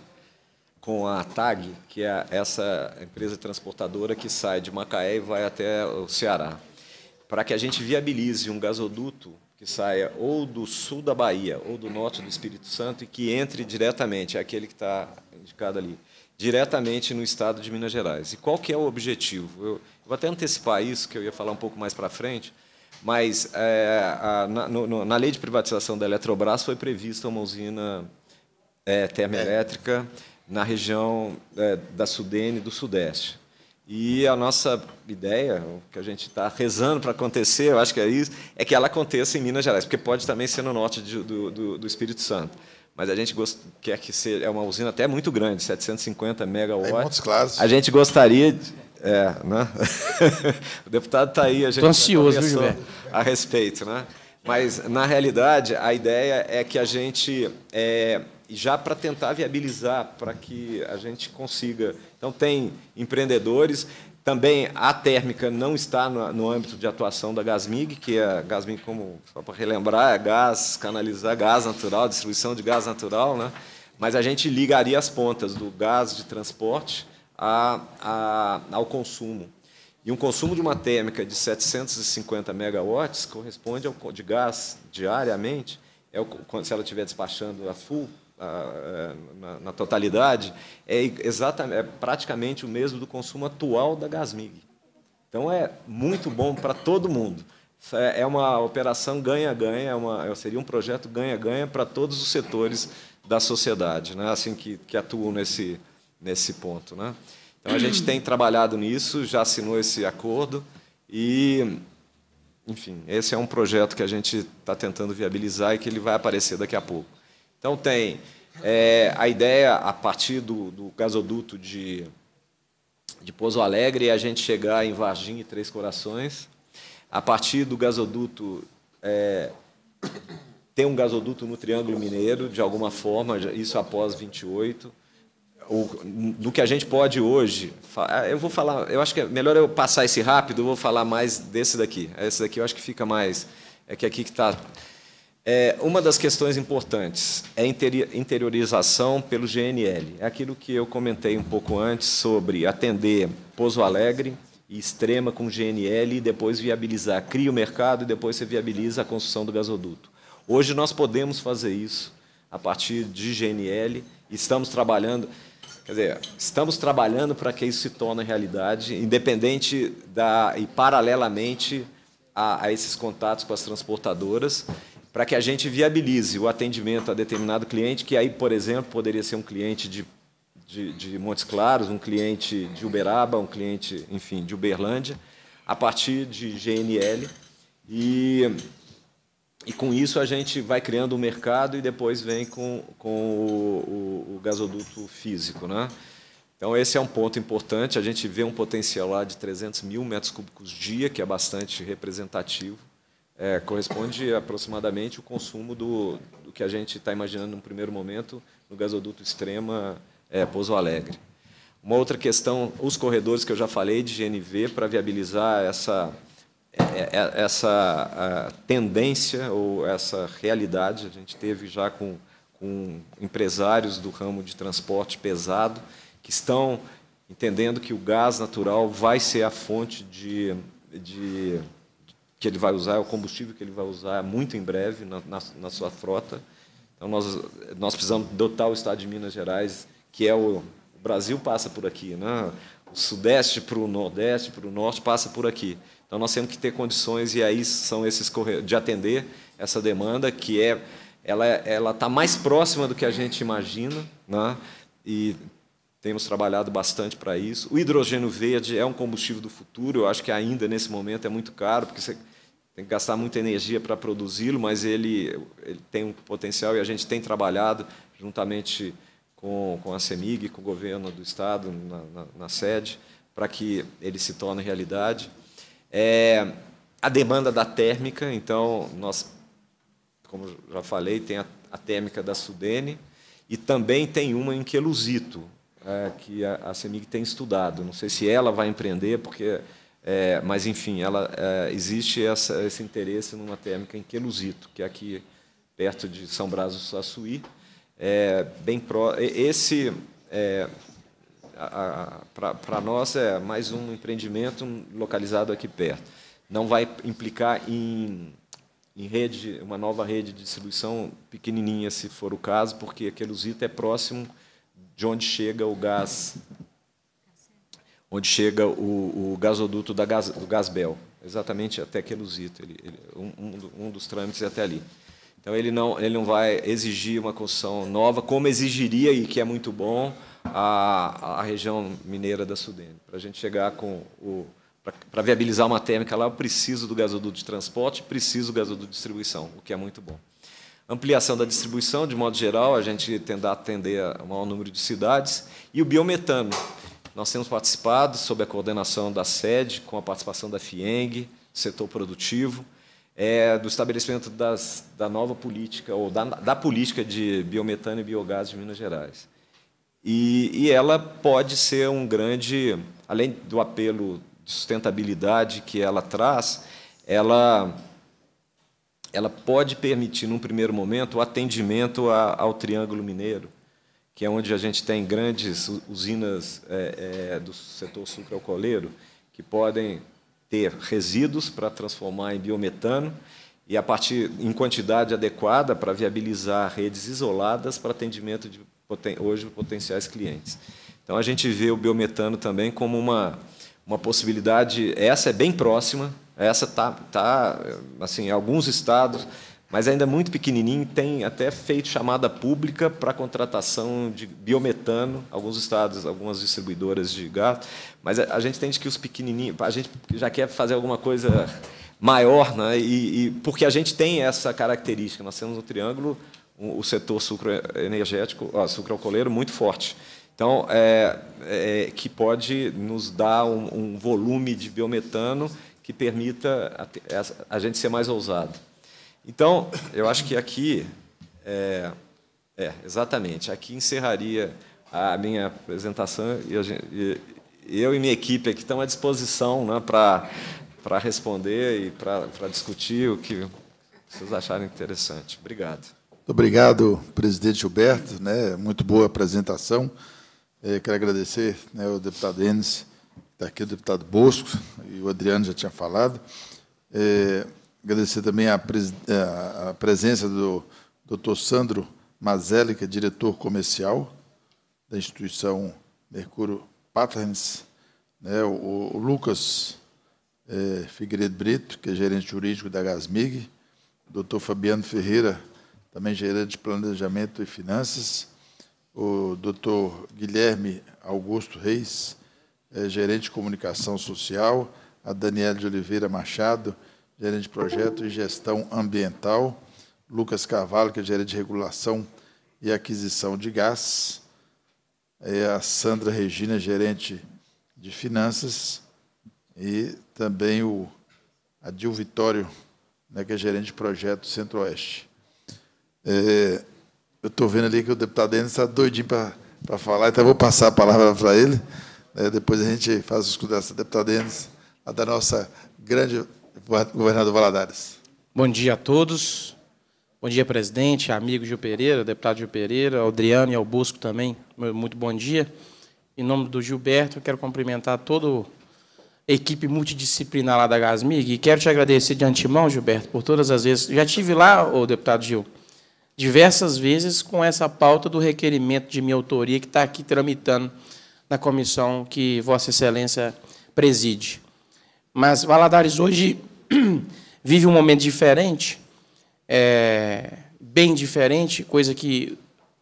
com a TAG, que é essa empresa transportadora que sai de Macaé e vai até o Ceará, para que a gente viabilize um gasoduto que saia ou do sul da Bahia ou do norte do Espírito Santo e que entre diretamente, é aquele que está indicado ali, diretamente no estado de Minas Gerais. E qual que é o objetivo? Eu vou até antecipar isso, que eu ia falar um pouco mais para frente, mas é, a, na, no, na, lei de privatização da Eletrobras foi prevista uma usina é, termoelétrica. É na região é, da Sudene do Sudeste. E a nossa ideia, o que a gente está rezando para acontecer, eu acho que é isso, é que ela aconteça em Minas Gerais, porque pode também ser no norte de, do, do, do, Espírito Santo. Mas a gente gost... quer que seja. É uma usina até muito grande, 750 megawatts. É Montes A gente gostaria. De... É, né? o deputado está aí, a gente. Estou ansioso, viu, A respeito, né? Mas, na realidade, a ideia é que a gente. É já para tentar viabilizar, para que a gente consiga. Então, tem empreendedores. Também a térmica não está no, no âmbito de atuação da Gasmig, que é Gasmig, como só para relembrar, é gás, canalizar gás natural, distribuição de gás natural, né? Mas a gente ligaria as pontas do gás de transporte a, a, ao consumo. E um consumo de uma térmica de 750 megawatts corresponde ao de gás diariamente, é o, se ela estiver despachando a full, é, na, na totalidade, é, exatamente, é praticamente o mesmo do consumo atual da Gasmig. Então é muito bom para todo mundo. É, é uma operação ganha-ganha, é, é seria um projeto ganha-ganha para todos os setores da sociedade, né? assim que, que atuam nesse, nesse ponto. Né? Então a gente tem trabalhado nisso, já assinou esse acordo e, enfim, esse é um projeto que a gente está tentando viabilizar e que ele vai aparecer daqui a pouco. Então, tem é, a ideia, a partir do, do gasoduto de, de Pozo Alegre, é a gente chegar em Varginha e Três Corações. A partir do gasoduto, é, tem um gasoduto no Triângulo Mineiro, de alguma forma, isso após 28. O, do que a gente pode hoje. Ah, eu vou falar, eu acho que é melhor eu passar esse rápido, eu vou falar mais desse daqui. Esse daqui eu acho que fica mais. É que aqui que está é, uma das questões importantes é a interiorização pelo GNL. É aquilo que eu comentei um pouco antes sobre atender Pozo Alegre e Extrema com GNL e depois viabilizar, cria o mercado e depois você viabiliza a construção do gasoduto. Hoje nós podemos fazer isso a partir de GNL. Estamos trabalhando, quer dizer, estamos trabalhando para que isso se torne realidade, independente da e paralelamente a, a esses contatos com as transportadoras para que a gente viabilize o atendimento a determinado cliente, que aí, por exemplo, poderia ser um cliente de, de, de Montes Claros, um cliente de Uberaba, um cliente, enfim, de Uberlândia, a partir de GNL. E, e com isso a gente vai criando o um mercado e depois vem com, com o, o, o gasoduto físico. Né? Então, esse é um ponto importante. A gente vê um potencial lá de 300 mil metros cúbicos dia, que é bastante representativo é, corresponde aproximadamente o consumo do, do que a gente está imaginando no primeiro momento no gasoduto extrema é, Pouso Alegre. Uma outra questão, os corredores que eu já falei de GNV para viabilizar essa, é, é, é, essa tendência ou essa realidade. A gente teve já com, com empresários do ramo de transporte pesado que estão entendendo que o gás natural vai ser a fonte de, de que ele vai usar, é o combustível que ele vai usar muito em breve na, na, na sua frota. Então, nós, nós precisamos dotar o Estado de Minas Gerais, que é o, o Brasil passa por aqui, né? o Sudeste para o Nordeste, para o Norte, passa por aqui. Então, nós temos que ter condições, e aí são esses de atender essa demanda, que é ela ela está mais próxima do que a gente imagina, né? e temos trabalhado bastante para isso. O hidrogênio verde é um combustível do futuro, eu acho que ainda nesse momento é muito caro, porque você tem que gastar muita energia para produzi-lo, mas ele, ele tem um potencial e a gente tem trabalhado juntamente com, com a CEMIG, com o governo do Estado, na, na, na sede, para que ele se torne realidade. É, a demanda da térmica, então, nós, como já falei, tem a, a térmica da Sudene e também tem uma em Queluzito, é, que a, a CEMIG tem estudado. Não sei se ela vai empreender, porque é, mas, enfim, ela, é, existe essa, esse interesse numa térmica em Queluzito, que é aqui perto de São Brás do Suaçuí. É, bem pro, esse, é, para nós, é mais um empreendimento localizado aqui perto. Não vai implicar em, em rede, uma nova rede de distribuição pequenininha, se for o caso, porque Queluzito é próximo de onde chega o gás onde chega o, o gasoduto da gas do Gasbel, exatamente até Queluzito. É ele, ele, um, um dos trâmites é até ali. Então ele não, ele não vai exigir uma construção nova, como exigiria, e que é muito bom, a, a região mineira da Sudene. Para a gente chegar com o. Para viabilizar uma térmica lá, eu preciso do gasoduto de transporte, preciso do gasoduto de distribuição, o que é muito bom. Ampliação da distribuição, de modo geral, a gente tendar a atender o maior número de cidades. E o biometano. Nós temos participado, sob a coordenação da sede, com a participação da FIENG, setor produtivo, é, do estabelecimento das, da nova política, ou da, da, política de biometano e biogás de Minas Gerais. E, e ela pode ser um grande, além do apelo de sustentabilidade que ela traz, ela, ela pode permitir, num primeiro momento, o atendimento a, ao Triângulo Mineiro, que é onde a gente tem grandes usinas é, é, do setor sucroalcooleiro que podem ter resíduos para transformar em biometano e a partir em quantidade adequada para viabilizar redes isoladas para atendimento de hoje potenciais clientes. Então a gente vê o biometano também como uma uma possibilidade. Essa é bem próxima. Essa tá tá assim alguns estados mas ainda muito pequenininho, tem até feito chamada pública para contratação de biometano, alguns estados, algumas distribuidoras de gás, mas a gente tem que os pequenininhos, a gente já quer fazer alguma coisa maior, né? e, e porque a gente tem essa característica, nós temos um triângulo o setor sucro energético, ó, sucro alcooleiro muito forte. Então, é, é, que pode nos dar um, um volume de biometano que permita a, a gente ser mais ousado. Então, eu acho que aqui, é, é exatamente, aqui encerraria a minha apresentação e, gente, e eu e minha equipe aqui estão à disposição né, para responder e para discutir o que vocês acharem interessante. Obrigado. Muito obrigado, presidente Gilberto. Né, muito boa apresentação. É, quero agradecer né, o deputado Enes, daqui tá o deputado Bosco, e o Adriano já tinha falado. É, Agradecer também a, pres eh, a presença do Dr. Sandro Mazelli, que é diretor comercial da instituição Mercúrio Patterns, né, o, o Lucas é, Figueiredo Brito, que é gerente jurídico da Gasmig, o doutor Fabiano Ferreira, também gerente de planejamento e finanças, o doutor Guilherme Augusto Reis, é, gerente de comunicação social, a Daniela de Oliveira Machado, gerente de projeto e gestão ambiental, Lucas Cavalo que é gerente de regulação e aquisição de gás, é a Sandra Regina, gerente de finanças, e também o Adil Vitório, né, que é gerente de projeto Centro-Oeste. É, eu estou vendo ali que o deputado Enes está doidinho para falar, então vou passar a palavra para ele. Né, depois a gente faz os cuidados da deputada Enes, a da nossa grande Governador Valadares. Bom dia a todos. Bom dia, presidente, amigo Gil Pereira, deputado Gil Pereira, Adriano e ao Busco também. Muito bom dia. Em nome do Gilberto, eu quero cumprimentar toda a equipe multidisciplinar lá da Gasmig e quero te agradecer de antemão, Gilberto, por todas as vezes. Já tive lá, o deputado Gil, diversas vezes com essa pauta do requerimento de minha autoria que está aqui tramitando na comissão que Vossa Excelência preside. Mas Valadares hoje vive um momento diferente, é, bem diferente, coisa que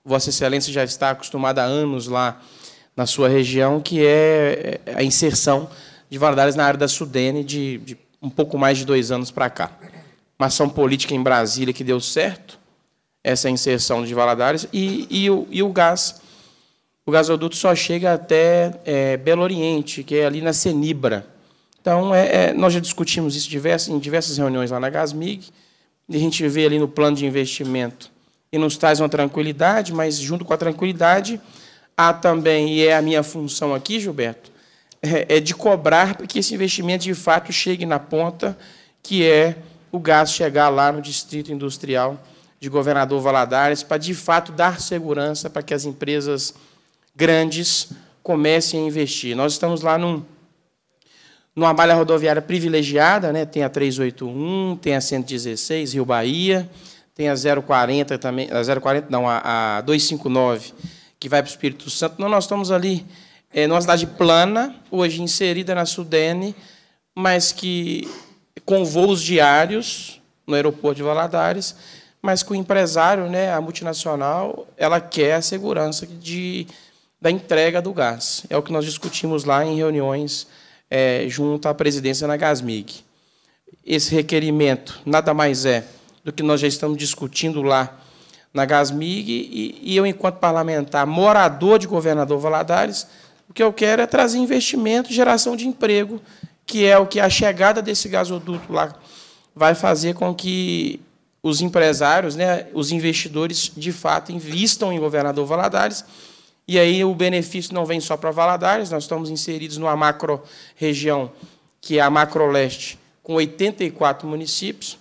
Vossa Excelência já está acostumada há anos lá na sua região, que é, é a inserção de Valadares na área da Sudene de, de um pouco mais de dois anos para cá. Uma ação política em Brasília que deu certo, essa inserção de Valadares, e, e, o, e o gás. O gasoduto só chega até é, Belo Oriente, que é ali na Cenibra. Então, é, é, nós já discutimos isso diversas, em diversas reuniões lá na Gasmig, e a gente vê ali no plano de investimento e nos traz uma tranquilidade, mas junto com a tranquilidade há também, e é a minha função aqui, Gilberto, é, é de cobrar para que esse investimento de fato chegue na ponta, que é o gás chegar lá no distrito industrial de Governador Valadares, para de fato dar segurança para que as empresas grandes comecem a investir. Nós estamos lá num numa malha rodoviária privilegiada, né? tem a 381, tem a 116, Rio Bahia, tem a 040 também, a 040 não, a, a 259, que vai para o Espírito Santo. Então, nós estamos ali é, numa cidade plana, hoje inserida na Sudene, mas que com voos diários no aeroporto de Valadares, mas com o empresário, né, a multinacional, ela quer a segurança de, da entrega do gás. É o que nós discutimos lá em reuniões é, junto à presidência na Gasmig. Esse requerimento nada mais é do que nós já estamos discutindo lá na Gasmig, e, e eu, enquanto parlamentar, morador de governador Valadares, o que eu quero é trazer investimento, geração de emprego, que é o que a chegada desse gasoduto lá vai fazer com que os empresários, né, os investidores, de fato, investam em governador Valadares e aí o benefício não vem só para Valadares, nós estamos inseridos numa macro região, que é a macro-leste, com 84 municípios.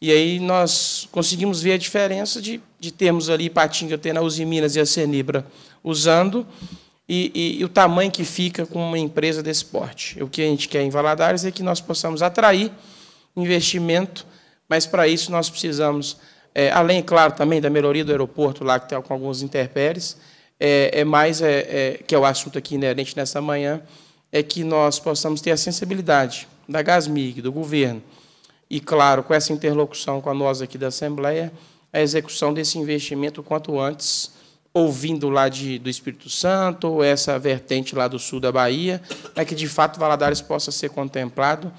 E aí nós conseguimos ver a diferença de, de termos ali Patinga, e Minas e a Cenibra usando e, e, e, o tamanho que fica com uma empresa desse porte. O que a gente quer em Valadares é que nós possamos atrair investimento, mas para isso nós precisamos, é, além, claro, também da melhoria do aeroporto lá, que tem com alguns interpéries, é, é mais, é, é, que é o assunto aqui inerente nessa manhã, é que nós possamos ter a sensibilidade da GASMIG, do governo, e, claro, com essa interlocução com a nós aqui da Assembleia, a execução desse investimento quanto antes, ouvindo lá de, do Espírito Santo, essa vertente lá do sul da Bahia, para né, que, de fato, Valadares possa ser contemplado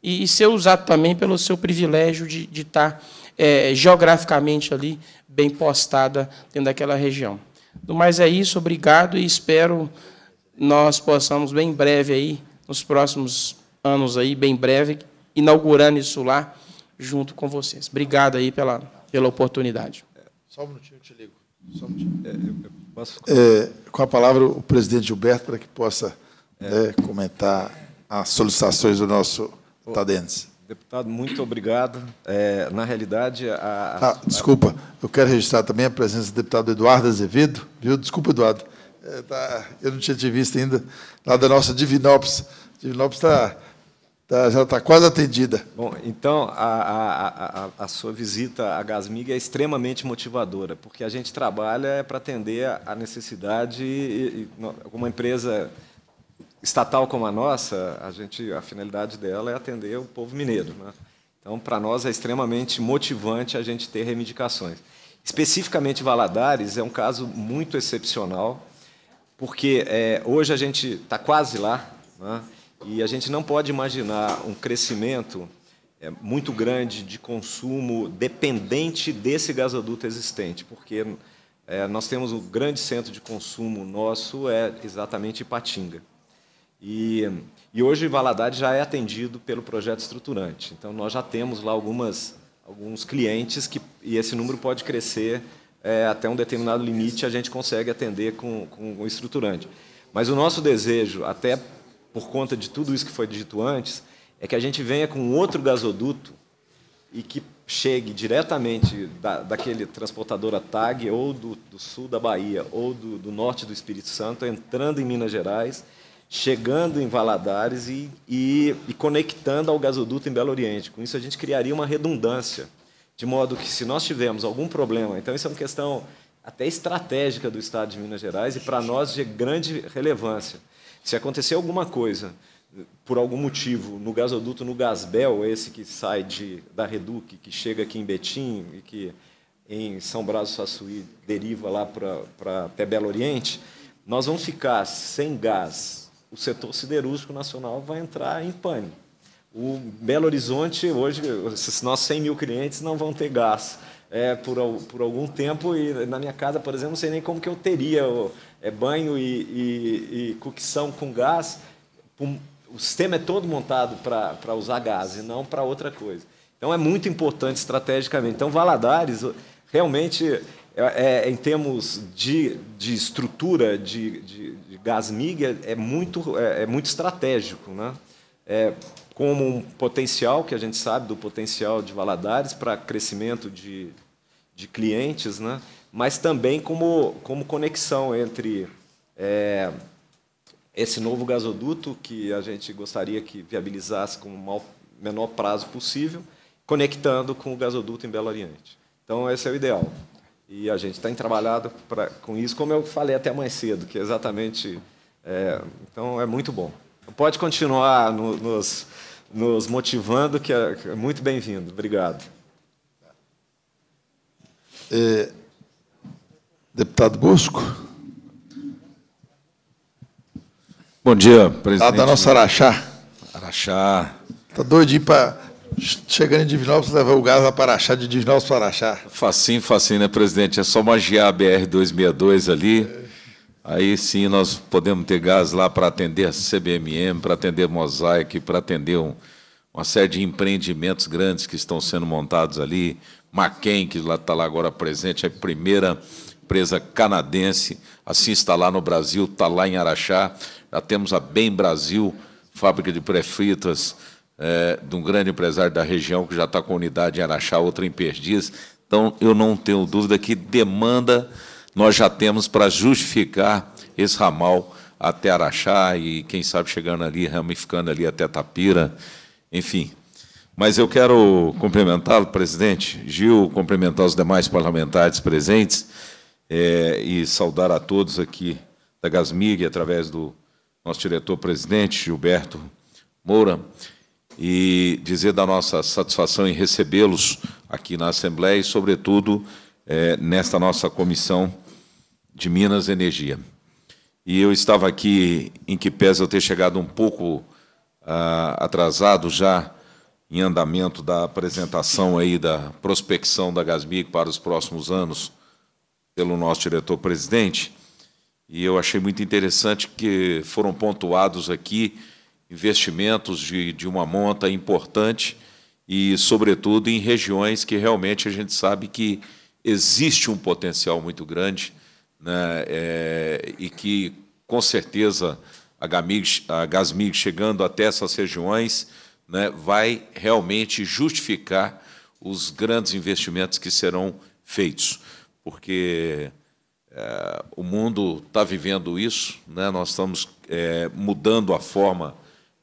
e, e ser usado também pelo seu privilégio de, de estar tá, é, geograficamente ali bem postada dentro daquela região. Do mais é isso, obrigado e espero nós possamos bem breve aí, nos próximos anos aí, bem breve, inaugurando isso lá junto com vocês. Obrigado aí pela, pela oportunidade. É, só um minutinho, eu te ligo. Só um minutinho. É, eu, eu posso... é, com a palavra o presidente Gilberto para que possa é. né, comentar as solicitações do nosso Tadense. Deputado, muito obrigado. É, na realidade, a. Ah, desculpa, eu quero registrar também a presença do deputado Eduardo Azevedo, viu? Desculpa, Eduardo. É, tá, eu não tinha te visto ainda, lá da nossa Divinópolis. Divinópolis está. Tá, já está quase atendida. Bom, então a, a, a, a sua visita à Gasmig é extremamente motivadora, porque a gente trabalha para atender a necessidade, e, e, uma empresa estatal como a nossa, a gente a finalidade dela é atender o povo mineiro, né? Então, para nós é extremamente motivante a gente ter reivindicações. Especificamente Valadares é um caso muito excepcional, porque é, hoje a gente está quase lá, né? e a gente não pode imaginar um crescimento é, muito grande de consumo dependente desse gasoduto existente, porque é, nós temos um grande centro de consumo nosso é exatamente Ipatinga. E, e hoje Valadares já é atendido pelo projeto estruturante. Então nós já temos lá algumas, alguns clientes que, e esse número pode crescer é, até um determinado limite, a gente consegue atender com, com o estruturante. Mas o nosso desejo, até por conta de tudo isso que foi dito antes, é que a gente venha com outro gasoduto e que chegue diretamente da, daquele transportadora TAG ou do, do sul da Bahia ou do, do norte do Espírito Santo, entrando em Minas Gerais chegando em Valadares e, e, e, conectando ao gasoduto em Belo Oriente. Com isso, a gente criaria uma redundância, de modo que se nós tivermos algum problema, então isso é uma questão até estratégica do Estado de Minas Gerais e para nós de grande relevância. Se acontecer alguma coisa, por algum motivo, no gasoduto no Gasbel, esse que sai de, da Reduc, que chega aqui em Betim e que em São Brás do Saçuí deriva lá para até Belo Oriente, nós vamos ficar sem gás, o setor siderúrgico nacional vai entrar em pânico. O Belo Horizonte, hoje, esses nossos 100 mil clientes não vão ter gás é, por, por algum tempo. E na minha casa, por exemplo, não sei nem como que eu teria é, banho e, e, e cocção com gás. O sistema é todo montado para usar gás e não para outra coisa. Então, é muito importante estrategicamente. Então, Valadares, realmente é, é, em termos de, de estrutura de, de, de é, é, muito, é, é, muito estratégico. Né? É, como um potencial, que a gente sabe do potencial de Valadares para crescimento de, de clientes, né? mas também como, como conexão entre é, esse novo gasoduto, que a gente gostaria que viabilizasse com o maior, menor prazo possível, conectando com o gasoduto em Belo Oriente. Então, esse é o ideal. E a gente tem trabalhado pra, com isso, como eu falei até mais cedo, que é exatamente. É, então é muito bom. Pode continuar no, nos, nos motivando, que é, que é muito bem-vindo. Obrigado. É, deputado Bosco. Bom dia, presidente. Ah, da nossa Araxá. Araxá. Está doidinho para Chegando em Divinópolis, leva o gás a Paraxá, de Divinópolis para Paraxá. Facinho, facinho, né, presidente? É só magiar a BR-262 ali. Aí sim nós podemos ter gás lá para atender a CBMM, para atender Mosaic, para atender um, uma série de empreendimentos grandes que estão sendo montados ali. Maquem, que está lá agora presente, é a primeira empresa canadense a se instalar no Brasil, está lá em Araxá. Já temos a Bem Brasil, fábrica de pré-fritas, é, de um grande empresário da região que já está com unidade em Araxá, outra em Perdiz. Então, eu não tenho dúvida que demanda nós já temos para justificar esse ramal até Araxá e, quem sabe, chegando ali, ramificando ali até Tapira, enfim. Mas eu quero cumprimentá-lo, presidente Gil, cumprimentar os demais parlamentares presentes é, e saudar a todos aqui da Gasmig, através do nosso diretor-presidente, Gilberto Moura e dizer da nossa satisfação em recebê-los aqui na Assembleia e, sobretudo, é, nesta nossa comissão de Minas Energia. E eu estava aqui, em que pese eu ter chegado um pouco ah, atrasado já em andamento da apresentação aí da prospecção da Gasmic para os próximos anos pelo nosso diretor-presidente, e eu achei muito interessante que foram pontuados aqui investimentos de, de uma monta importante e, sobretudo, em regiões que realmente a gente sabe que existe um potencial muito grande né, é, e que, com certeza, a, Gamig, a Gasmig chegando até essas regiões né, vai realmente justificar os grandes investimentos que serão feitos, porque é, o mundo está vivendo isso, né, nós estamos é, mudando a forma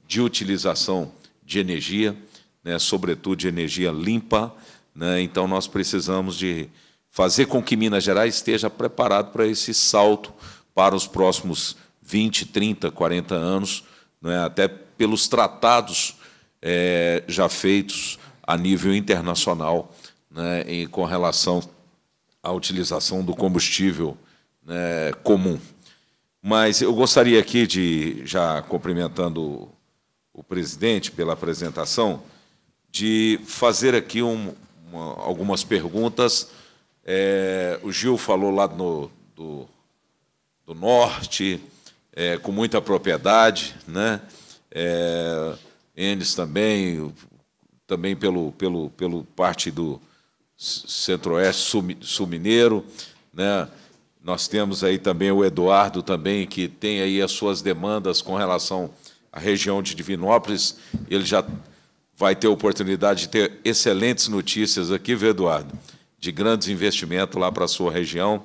de utilização de energia, né, sobretudo de energia limpa. Né, então, nós precisamos de fazer com que Minas Gerais esteja preparado para esse salto para os próximos 20, 30, 40 anos, né, até pelos tratados é, já feitos a nível internacional né, em, com relação à utilização do combustível né, comum. Mas eu gostaria aqui de, já cumprimentando o presidente pela apresentação, de fazer aqui um, uma, algumas perguntas. É, o Gil falou lá no, do, do norte, é, com muita propriedade, né? É, Enes também, também pelo, pelo, pelo parte do centro-oeste sul-mineiro, né? Nós temos aí também o Eduardo também que tem aí as suas demandas com relação a região de Divinópolis, ele já vai ter oportunidade de ter excelentes notícias aqui, viu, Eduardo? De grandes investimentos lá para a sua região.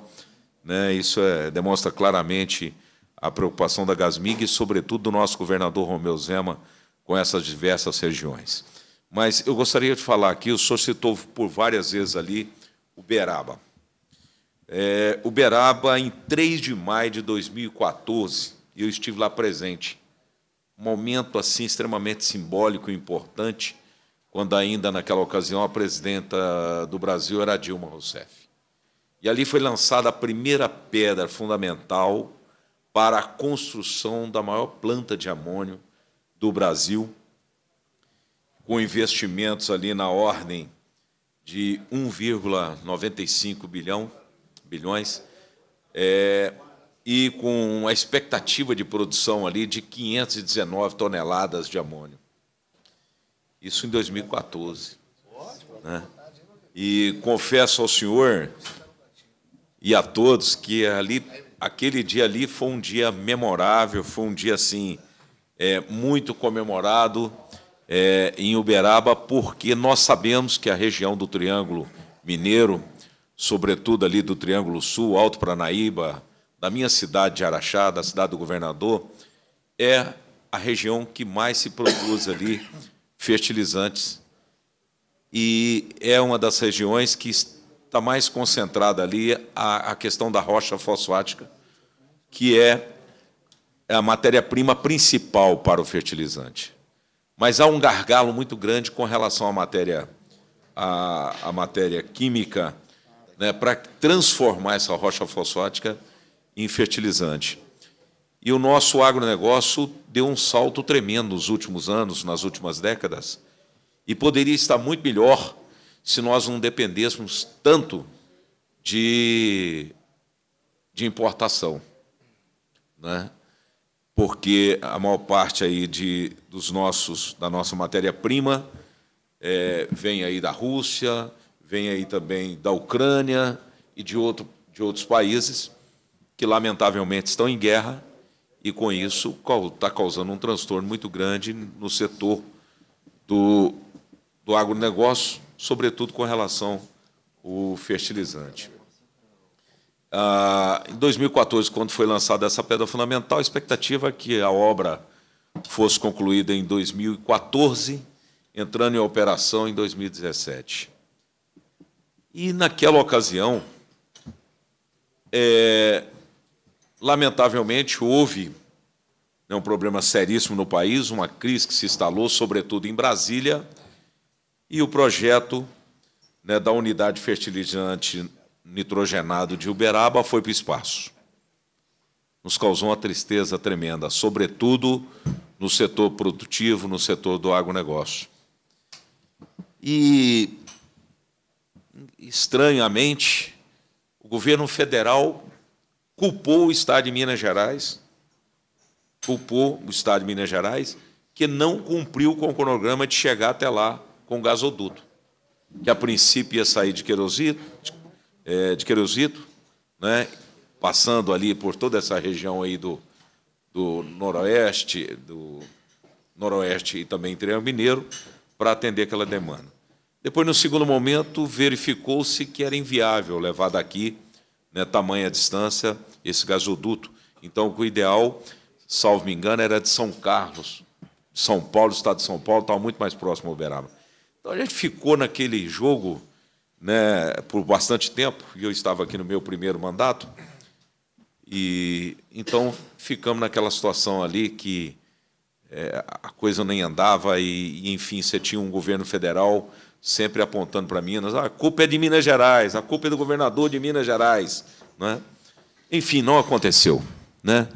Né? Isso é, demonstra claramente a preocupação da Gasmig e, sobretudo, do nosso governador Romeu Zema com essas diversas regiões. Mas eu gostaria de falar aqui, o senhor citou por várias vezes ali Uberaba. É, Uberaba, em 3 de maio de 2014, eu estive lá presente, momento assim extremamente simbólico e importante, quando ainda naquela ocasião a presidenta do Brasil era Dilma Rousseff. E ali foi lançada a primeira pedra fundamental para a construção da maior planta de amônio do Brasil, com investimentos ali na ordem de 1,95 bilhão bilhões. É, e com a expectativa de produção ali de 519 toneladas de amônio. Isso em 2014. Né? E confesso ao senhor e a todos que ali, aquele dia ali foi um dia memorável, foi um dia assim é, muito comemorado é, em Uberaba, porque nós sabemos que a região do Triângulo Mineiro, sobretudo ali do Triângulo Sul, Alto Paranaíba, da minha cidade de Araxá, da cidade do governador, é a região que mais se produz ali fertilizantes. E é uma das regiões que está mais concentrada ali a, a questão da rocha fosfática, que é a matéria-prima principal para o fertilizante. Mas há um gargalo muito grande com relação à matéria, à, à matéria química, né, para transformar essa rocha fosfática em fertilizante. E o nosso agronegócio deu um salto tremendo nos últimos anos, nas últimas décadas, e poderia estar muito melhor se nós não dependêssemos tanto de, de importação. Né? Porque a maior parte aí de, dos nossos, da nossa matéria-prima é, vem aí da Rússia, vem aí também da Ucrânia e de, outro, de outros países que lamentavelmente estão em guerra e com isso está causando um transtorno muito grande no setor do, do agronegócio, sobretudo com relação ao fertilizante. Ah, em 2014, quando foi lançada essa pedra fundamental, a expectativa é que a obra fosse concluída em 2014, entrando em operação em 2017. E, naquela ocasião, é, Lamentavelmente, houve né, um problema seríssimo no país, uma crise que se instalou, sobretudo em Brasília, e o projeto né, da unidade fertilizante nitrogenado de Uberaba foi para o espaço. Nos causou uma tristeza tremenda, sobretudo no setor produtivo, no setor do agronegócio. E, estranhamente, o governo federal culpou o Estado de Minas Gerais, culpou o Estado de Minas Gerais, que não cumpriu com o cronograma de chegar até lá com o gasoduto, que a princípio ia sair de Querosito, de, é, de Querosito né, passando ali por toda essa região aí do, do noroeste, do noroeste e também Triângulo Mineiro, para atender aquela demanda. Depois, no segundo momento, verificou-se que era inviável levar daqui né, tamanha distância, esse gasoduto. Então, o ideal, salvo me engano, era de São Carlos, São Paulo, estado de São Paulo, estava tá muito mais próximo ao Uberaba. Então, a gente ficou naquele jogo né, por bastante tempo, e eu estava aqui no meu primeiro mandato, e então ficamos naquela situação ali que é, a coisa nem andava, e, e enfim, você tinha um governo federal sempre apontando para Minas, ah, a culpa é de Minas Gerais, a culpa é do governador de Minas Gerais. é? Enfim, não aconteceu. Né?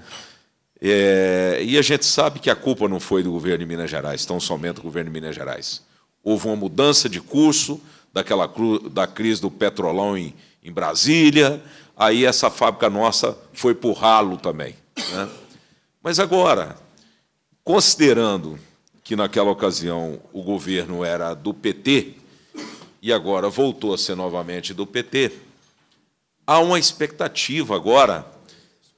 É, e a gente sabe que a culpa não foi do governo de Minas Gerais, tão somente do governo de Minas Gerais. Houve uma mudança de curso daquela da crise do petrolão em, em, Brasília, aí essa fábrica nossa foi por ralo também. Né? Mas agora, considerando que naquela ocasião o governo era do PT e agora voltou a ser novamente do PT, há uma expectativa agora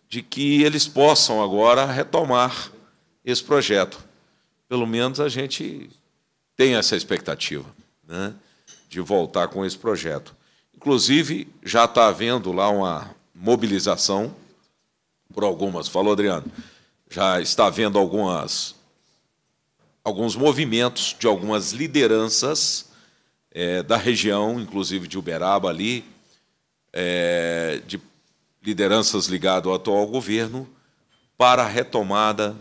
de que eles possam agora retomar esse projeto. Pelo menos a gente tem essa expectativa né, de voltar com esse projeto. Inclusive, já está havendo lá uma mobilização por algumas. Falou, Adriano? Já está havendo algumas alguns movimentos de algumas lideranças é, da região, inclusive de Uberaba ali, é, de lideranças ligadas ao atual governo, para a retomada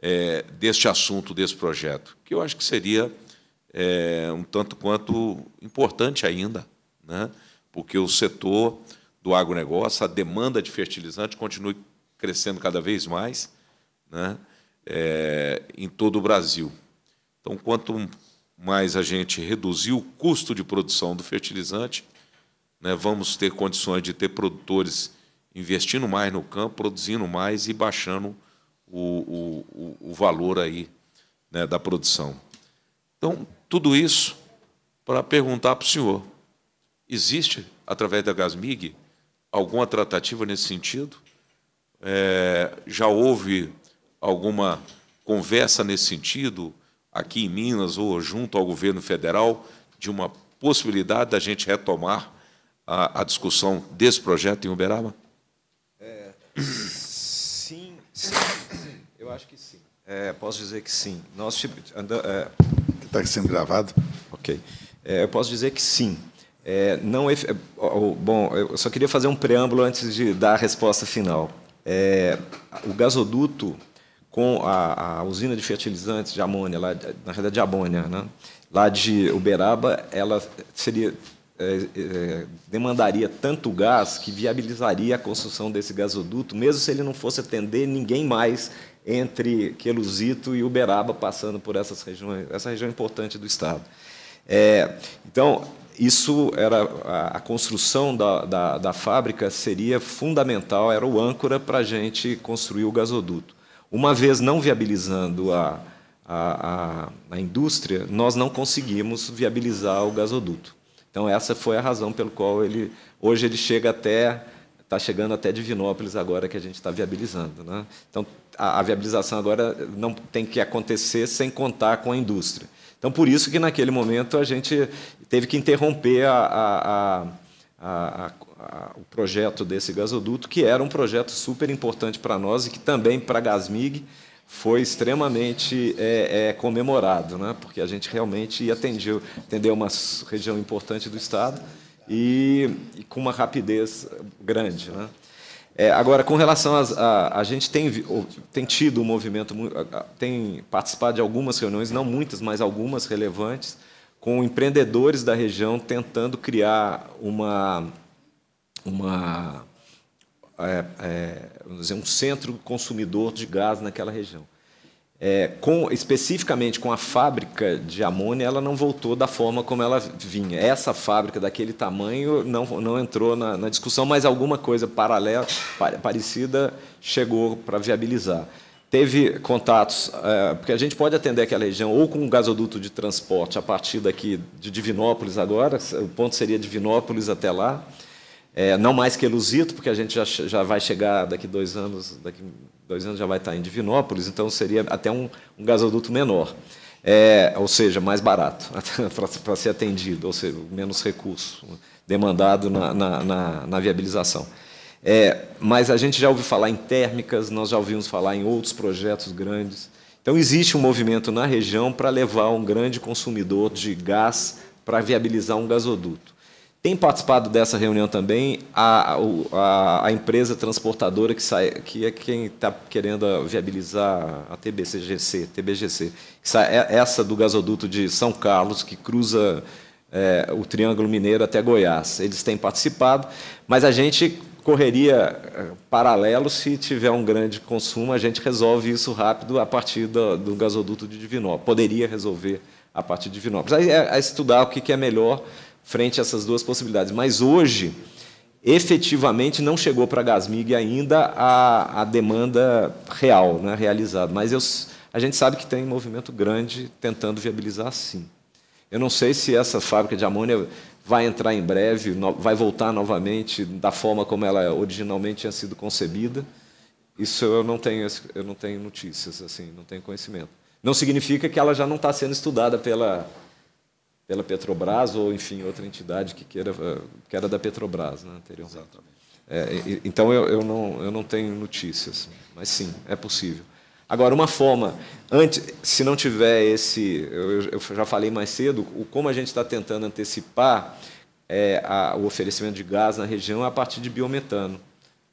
é, deste assunto, desse projeto, que eu acho que seria é, um tanto quanto importante ainda, né? porque o setor do agronegócio, a demanda de fertilizante continue crescendo cada vez mais, né? é, em todo o Brasil. Então, quanto mais a gente reduzir o custo de produção do fertilizante, né, vamos ter condições de ter produtores investindo mais no campo, produzindo mais e baixando o, o, o valor aí né, da produção. Então, tudo isso para perguntar para o senhor: existe, através da Gasmig, alguma tratativa nesse sentido? É, já houve alguma conversa nesse sentido aqui em Minas ou junto ao governo federal de uma possibilidade da gente retomar a, a discussão desse projeto em Uberaba? É, sim, sim, sim, eu acho que sim. É, posso dizer que sim. Nós tipo, é, está sendo gravado. Ok. É, eu posso dizer que sim. É, não bom, eu só queria fazer um preâmbulo antes de dar a resposta final. o gasoduto com a, a usina de fertilizantes de amônia, lá, na realidade de amônia, né? lá de Uberaba, ela seria é, é, demandaria tanto gás que viabilizaria a construção desse gasoduto, mesmo se ele não fosse atender ninguém mais entre Queluzito e Uberaba, passando por essas regiões, essa região importante do estado. É, então, isso era a, a construção da, da, da fábrica seria fundamental, era o âncora para a gente construir o gasoduto. Uma vez não viabilizando a, a, a, a indústria, nós não conseguimos viabilizar o gasoduto. Então, essa foi a razão pelo qual ele hoje ele chega até está chegando até Divinópolis agora que a gente está viabilizando, né? Então a, a, viabilização agora não tem que acontecer sem contar com a indústria. Então por isso que naquele momento a gente teve que interromper a, a, a a, a, o projeto desse gasoduto, que era um projeto super importante para nós e que também para a Gasmig foi extremamente é, é, comemorado, né? porque a gente realmente atendeu, atendeu uma região importante do Estado e, e com uma rapidez grande. Né? É, agora, com relação às, a, a gente tem, tem tido um movimento, tem participado de algumas reuniões, não muitas, mas algumas relevantes, com empreendedores da região tentando criar uma, uma é, é, dizer, um centro consumidor de gás naquela região. É, com, especificamente com a fábrica de amônia, ela não voltou da forma como ela vinha. Essa fábrica daquele tamanho não, não entrou na, na discussão, mas alguma coisa paralela, parecida chegou para viabilizar teve contatos, é, porque a gente pode atender aquela região ou com um gasoduto de transporte a partir daqui de Divinópolis agora, o ponto seria Divinópolis até lá, é, não mais que Elusito, porque a gente já, já vai chegar daqui dois anos, daqui dois anos já vai estar em Divinópolis, então seria até um, um gasoduto menor. É, ou seja, mais barato para ser atendido, ou seja, menos recurso demandado na, na, na, na viabilização. É, mas a gente já ouviu falar em térmicas, nós já ouvimos falar em outros projetos grandes. Então, existe um movimento na região para levar um grande consumidor de gás para viabilizar um gasoduto. Tem participado dessa reunião também a, a, a empresa transportadora que, sai, que é quem está querendo viabilizar a TBCGC, TBGC, é essa do gasoduto de São Carlos, que cruza é, o Triângulo Mineiro até Goiás. Eles têm participado, mas a gente correria eh, paralelo, se tiver um grande consumo, a gente resolve isso rápido a partir do, do gasoduto de Divinópolis. Poderia resolver a partir de Divinópolis. Aí é, é estudar o que, é melhor frente a essas duas possibilidades. Mas hoje, efetivamente, não chegou para a Gasmig ainda a, a demanda real, né, realizada. Mas eu, a gente sabe que tem movimento grande tentando viabilizar sim. Eu não sei se essa fábrica de amônia vai entrar em breve, vai voltar novamente da forma como ela originalmente tinha sido concebida. Isso eu não tenho, eu não tenho notícias, assim, não tenho conhecimento. Não significa que ela já não está sendo estudada pela pela Petrobras ou enfim outra entidade que queira que era da Petrobras, né, anteriormente. Exatamente. É, então eu, eu não eu não tenho notícias, mas sim é possível. Agora, uma forma, antes, se não tiver esse, eu, eu já falei mais cedo, o, como a gente está tentando antecipar é, a, o oferecimento de gás na região é a partir de biometano.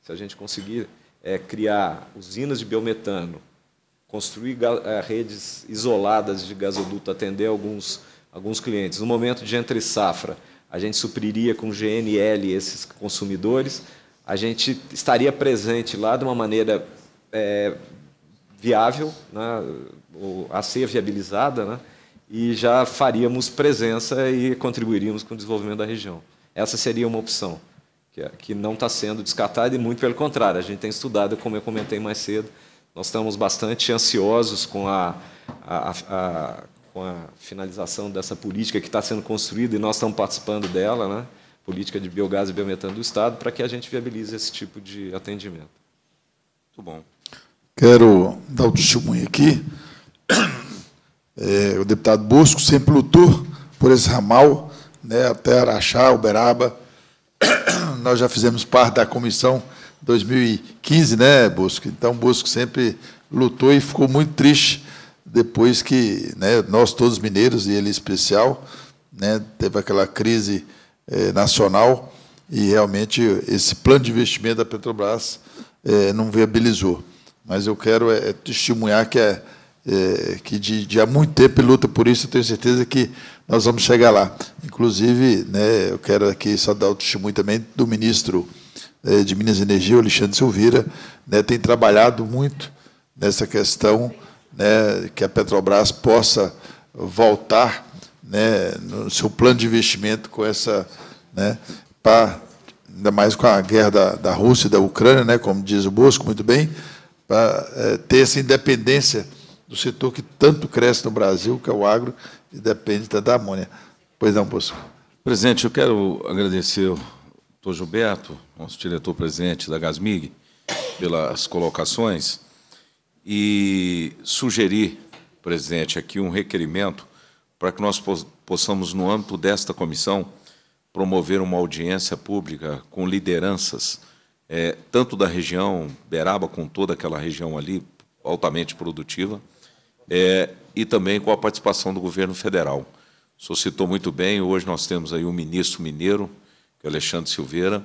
Se a gente conseguir é, criar usinas de biometano, construir é, redes isoladas de gasoduto, atender alguns, alguns clientes, no momento de entre safra, a gente supriria com GNL esses consumidores, a gente estaria presente lá de uma maneira é, viável, né, a ser viabilizada, né, e já faríamos presença e contribuiríamos com o desenvolvimento da região. Essa seria uma opção, é, que, não está sendo descartada e muito pelo contrário, a gente tem estudado, como eu comentei mais cedo, nós estamos bastante ansiosos com a, a, a, com a finalização dessa política que está sendo construída e nós estamos participando dela, né? política de biogás e biometano do Estado, para que a gente viabilize esse tipo de atendimento. Muito bom. Quero dar o testemunho aqui. É, o deputado Bosco sempre lutou por esse ramal, né, até Araxá, Uberaba. Nós já fizemos parte da comissão 2015, né, Bosco? Então, Bosco sempre lutou e ficou muito triste depois que né, nós todos mineiros, e ele em especial, né, teve aquela crise é, nacional e realmente esse plano de investimento da Petrobras é, não viabilizou mas eu quero é, é, testemunhar que, é, é que de, de, há muito tempo luta por isso, eu tenho certeza que nós vamos chegar lá. Inclusive, né, eu quero aqui só dar o testemunho também do ministro é, de Minas e Energia, Alexandre Silveira, né, tem trabalhado muito nessa questão né, que a Petrobras possa voltar né, no seu plano de investimento com essa. Né, pra, ainda mais com a guerra da, da Rússia e da Ucrânia, né, como diz o Bosco, muito bem, para é, ter essa independência do setor que tanto cresce no Brasil, que é o agro, e depende da, da amônia. Pois não, professor. Presidente, eu quero agradecer ao doutor Gilberto, nosso diretor-presidente da Gasmig, pelas colocações e sugerir, presidente, aqui um requerimento para que nós possamos, no âmbito desta comissão, promover uma audiência pública com lideranças é, tanto da região Beraba, com toda aquela região ali altamente produtiva, é, e também com a participação do governo federal. O senhor citou muito bem, hoje nós temos aí um ministro mineiro, que é Alexandre Silveira,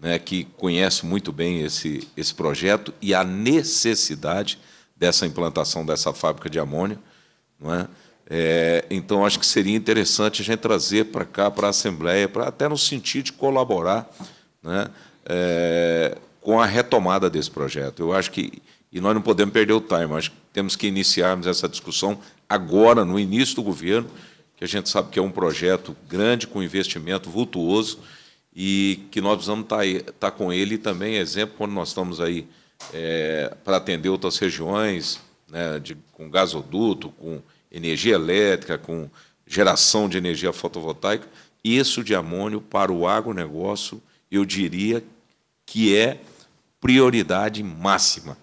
né, que conhece muito bem esse, esse projeto e a necessidade dessa implantação dessa fábrica de amônia. Não é? É, então, acho que seria interessante a gente trazer para cá, para a Assembleia, para até no sentido de colaborar né, é, com a retomada desse projeto. Eu acho que, e nós não podemos perder o time, acho que temos que iniciarmos essa discussão agora, no início do governo, que a gente sabe que é um projeto grande, com investimento vultuoso, e que nós precisamos estar, tá estar tá com ele também, exemplo, quando nós estamos aí é, para atender outras regiões, né, de, com gasoduto, com energia elétrica, com geração de energia fotovoltaica, isso de amônio para o agronegócio, eu diria que é prioridade máxima.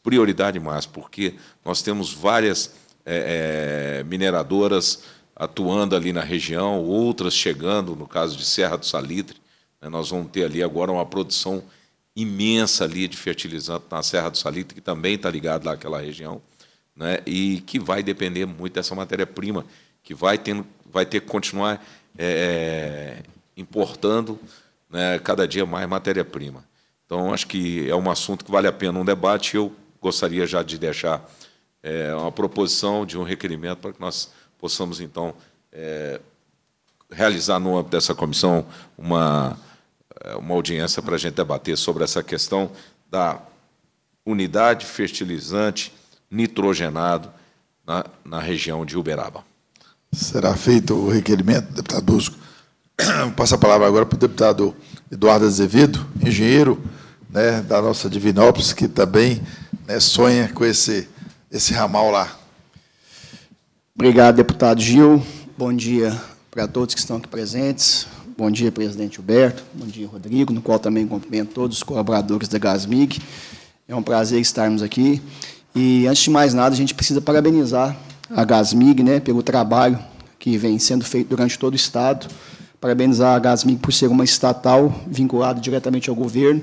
Prioridade máxima, porque nós temos várias é, é, mineradoras atuando ali na região, outras chegando, no caso de Serra do Salitre. Né, nós vamos ter ali agora uma produção imensa ali de fertilizante na Serra do Salitre, que também está ligado lá àquela região, né, e que vai depender muito dessa matéria-prima, que vai, tendo, vai ter que continuar é, importando né, cada dia mais matéria-prima. Então, acho que é um assunto que vale a pena um debate. Eu gostaria já de deixar é, uma proposição de um requerimento para que nós possamos, então, é, realizar no âmbito dessa comissão uma, é, uma audiência para a gente debater sobre essa questão da unidade fertilizante nitrogenado na, na região de Uberaba. Será feito o requerimento, deputado Busco? Passa a palavra agora para o deputado Eduardo Azevedo, engenheiro né, da nossa Divinópolis, que também né, sonha com esse, esse ramal lá. Obrigado, deputado Gil. Bom dia para todos que estão aqui presentes. Bom dia, presidente Huberto. Bom dia, Rodrigo, no qual também cumprimento todos os colaboradores da Gasmig. É um prazer estarmos aqui. E, antes de mais nada, a gente precisa parabenizar a Gasmig né, pelo trabalho que vem sendo feito durante todo o Estado parabenizar a Gasmig por ser uma estatal vinculada diretamente ao governo.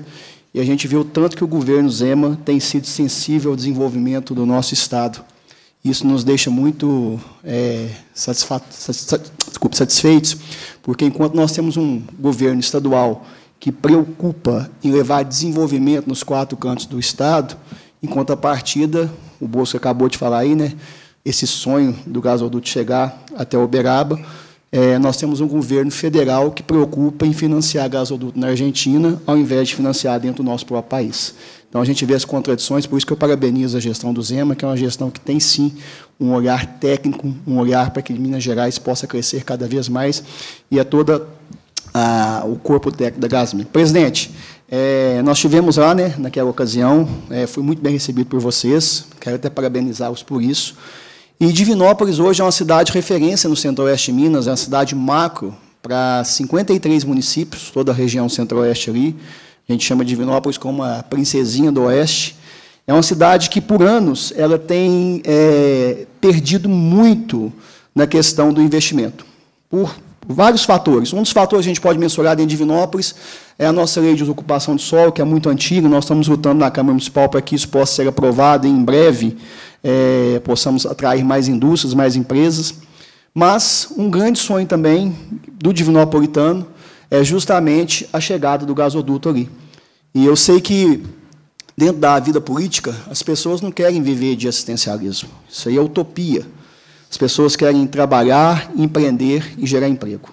E a gente viu tanto que o governo Zema tem sido sensível ao desenvolvimento do nosso Estado. Isso nos deixa muito é, satisfa satisfeitos, porque enquanto nós temos um governo estadual que preocupa em levar desenvolvimento nos quatro cantos do Estado, enquanto a partida, o Bolso acabou de falar aí, né, esse sonho do gasoduto chegar até Uberaba, é, nós temos um governo federal que preocupa em financiar gasoduto na Argentina, ao invés de financiar dentro do nosso próprio país. Então a gente vê as contradições, por isso que eu parabenizo a gestão do Zema, que é uma gestão que tem sim um olhar técnico, um olhar para que Minas Gerais possa crescer cada vez mais e é toda o corpo técnico da Gasmin. Presidente, é, nós tivemos lá, né, naquela ocasião, é, fui muito bem recebido por vocês, quero até parabenizá-los por isso. E Divinópolis hoje é uma cidade referência no centro-oeste de Minas, é uma cidade macro para 53 municípios, toda a região centro-oeste ali. A gente chama Divinópolis como a princesinha do oeste. É uma cidade que, por anos, ela tem é, perdido muito na questão do investimento, por vários fatores. Um dos fatores que a gente pode mensurar em Divinópolis é a nossa lei de ocupação de solo, que é muito antiga. Nós estamos lutando na Câmara Municipal para que isso possa ser aprovado em breve é, possamos atrair mais indústrias, mais empresas. Mas um grande sonho também do Divinopolitano é justamente a chegada do gasoduto ali. E eu sei que, dentro da vida política, as pessoas não querem viver de assistencialismo. Isso aí é utopia. As pessoas querem trabalhar, empreender e gerar emprego.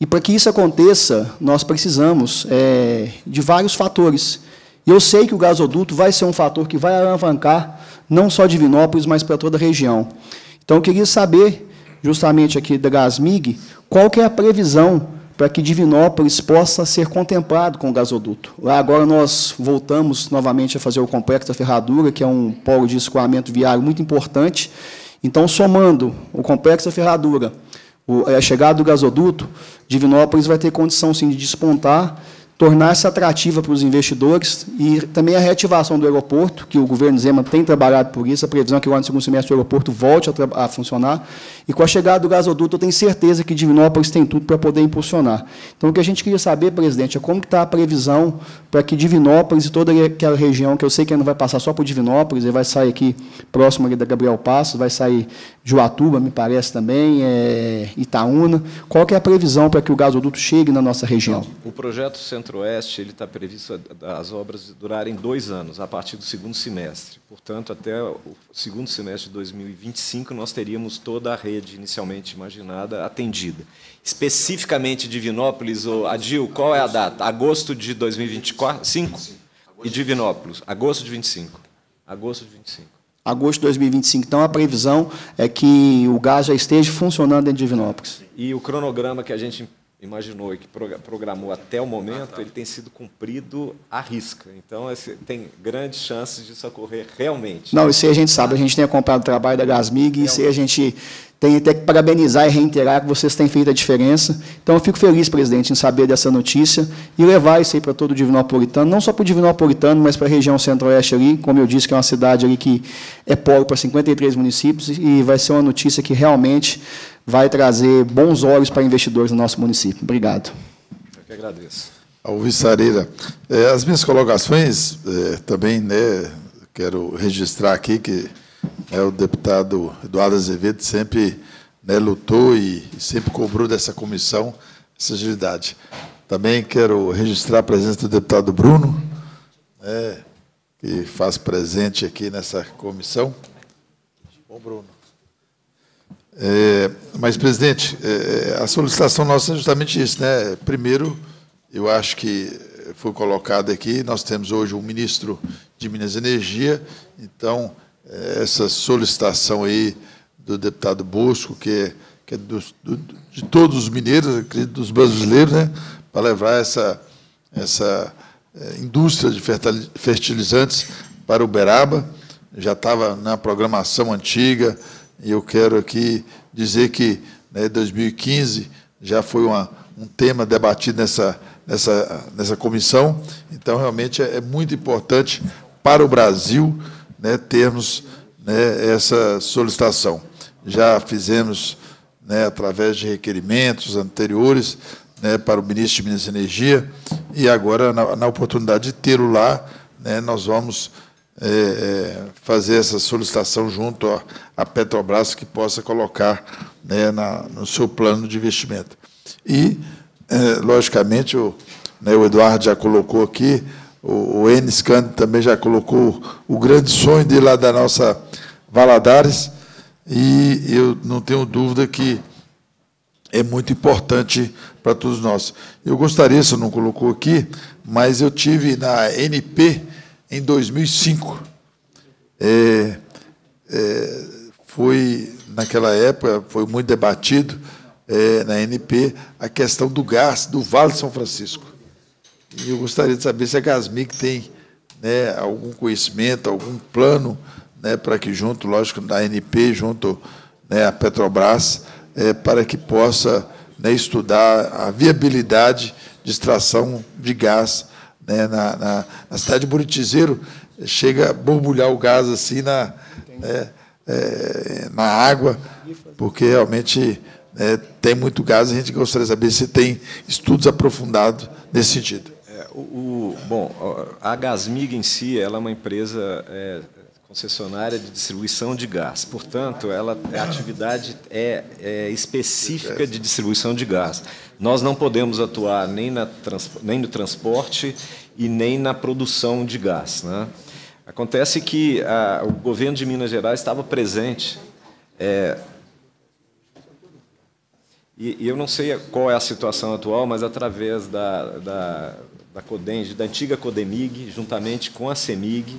E para que isso aconteça, nós precisamos é, de vários fatores. E eu sei que o gasoduto vai ser um fator que vai alavancar não só Divinópolis, mas para toda a região. Então, eu queria saber, justamente aqui da Gasmig, qual que é a previsão para que Divinópolis possa ser contemplado com o gasoduto. Lá agora nós voltamos novamente a fazer o complexo da ferradura, que é um polo de escoamento viário muito importante. Então, somando o complexo da ferradura, a chegada do gasoduto, Divinópolis vai ter condição sim de despontar tornar-se atrativa para os investidores e também a reativação do aeroporto, que o governo Zema tem trabalhado por isso, a previsão é que agora no segundo semestre o aeroporto volte a, a funcionar, e com a chegada do gasoduto eu tenho certeza que Divinópolis tem tudo para poder impulsionar. Então o que a gente queria saber, presidente, é como está a previsão para que Divinópolis e toda aquela região, que eu sei que não vai passar só por Divinópolis, ele vai sair aqui próximo ali da Gabriel Passos, vai sair Joatuba, me parece também, é Itaúna, qual que é a previsão para que o gasoduto chegue na nossa região? O projeto central Centro-Oeste, ele está previsto as obras durarem dois anos, a partir do segundo semestre. Portanto, até o segundo semestre de 2025, nós teríamos toda a rede inicialmente imaginada atendida. Especificamente Divinópolis, ou Adil, qual é a data? Agosto de 2025? E Divinópolis, agosto de 25. Agosto de 25 agosto de 2025. Então, a previsão é que o gás já esteja funcionando em Divinópolis. E o cronograma que a gente imaginou e que programou até o momento, ah, tá. ele tem sido cumprido à risca. Então, tem grandes chances disso ocorrer realmente. Não, isso aí a gente sabe, a gente tem acompanhado o trabalho da Gasmig, é isso aí a gente tem até que parabenizar e reiterar que vocês têm feito a diferença. Então, eu fico feliz, presidente, em saber dessa notícia e levar isso aí para todo o Divinopolitano, não só para o Divinopolitano, mas para a região centro-oeste ali, como eu disse, que é uma cidade ali que é polo para 53 municípios e vai ser uma notícia que realmente vai trazer bons olhos para investidores no nosso município. Obrigado. Eu que agradeço. Alves Sareira, é, as minhas colocações é, também, né, quero registrar aqui que é o deputado Eduardo Azevedo sempre né, lutou e sempre cobrou dessa comissão essa agilidade. Também quero registrar a presença do deputado Bruno, né, que faz presente aqui nessa comissão. Bom, Bruno. É, mas, presidente, é, a solicitação nossa é justamente isso. Né? Primeiro, eu acho que foi colocado aqui, nós temos hoje o um ministro de Minas e Energia, então essa solicitação aí do deputado Bosco, que é, que é do, de todos os mineiros, acredito, dos brasileiros, né, para levar essa, essa eh, indústria de fertilizantes para Uberaba. Já estava na programação antiga e eu quero aqui dizer que né, 2015 já foi uma, um tema debatido nessa, nessa, nessa comissão. Então, realmente, é, é muito importante para o Brasil né, termos né, essa solicitação. Já fizemos, né, através de requerimentos anteriores, né, para o ministro de Minas e Energia, e agora, na, na oportunidade de tê-lo lá, né, nós vamos é, é, fazer essa solicitação junto à Petrobras que possa colocar né, na, no seu plano de investimento. E, é, logicamente, o, o Eduardo já colocou aqui o, o Enes Cândido também já colocou o grande sonho de lá da nossa Valadares, e eu não tenho dúvida que é muito importante para todos nós. Eu gostaria, se não colocou aqui, mas eu tive na NP em 2005. É, é, foi, naquela época, foi muito debatido é, na NP a questão do gás do Vale de São Francisco. E eu gostaria de saber se a Gasmic tem né, algum conhecimento, algum plano né, para que junto, lógico, da ANP, junto né, à Petrobras, é, para que possa né, estudar a viabilidade de extração de gás né, na, na, na, cidade de Buritizeiro, chega a borbulhar o gás assim na, é, é, na água, porque realmente é, tem muito gás. A gente gostaria de saber se tem estudos aprofundados nesse sentido o, bom, a Gasmig em si ela é uma empresa é, concessionária de distribuição de gás. Portanto, ela, a atividade é, é, específica de distribuição de gás. Nós não podemos atuar nem, na, nem no transporte e nem na produção de gás. Né? Acontece que a, o governo de Minas Gerais estava presente. É, e, e, eu não sei qual é a situação atual, mas através da, da da Codenge, da antiga Codemig, juntamente com a Semig,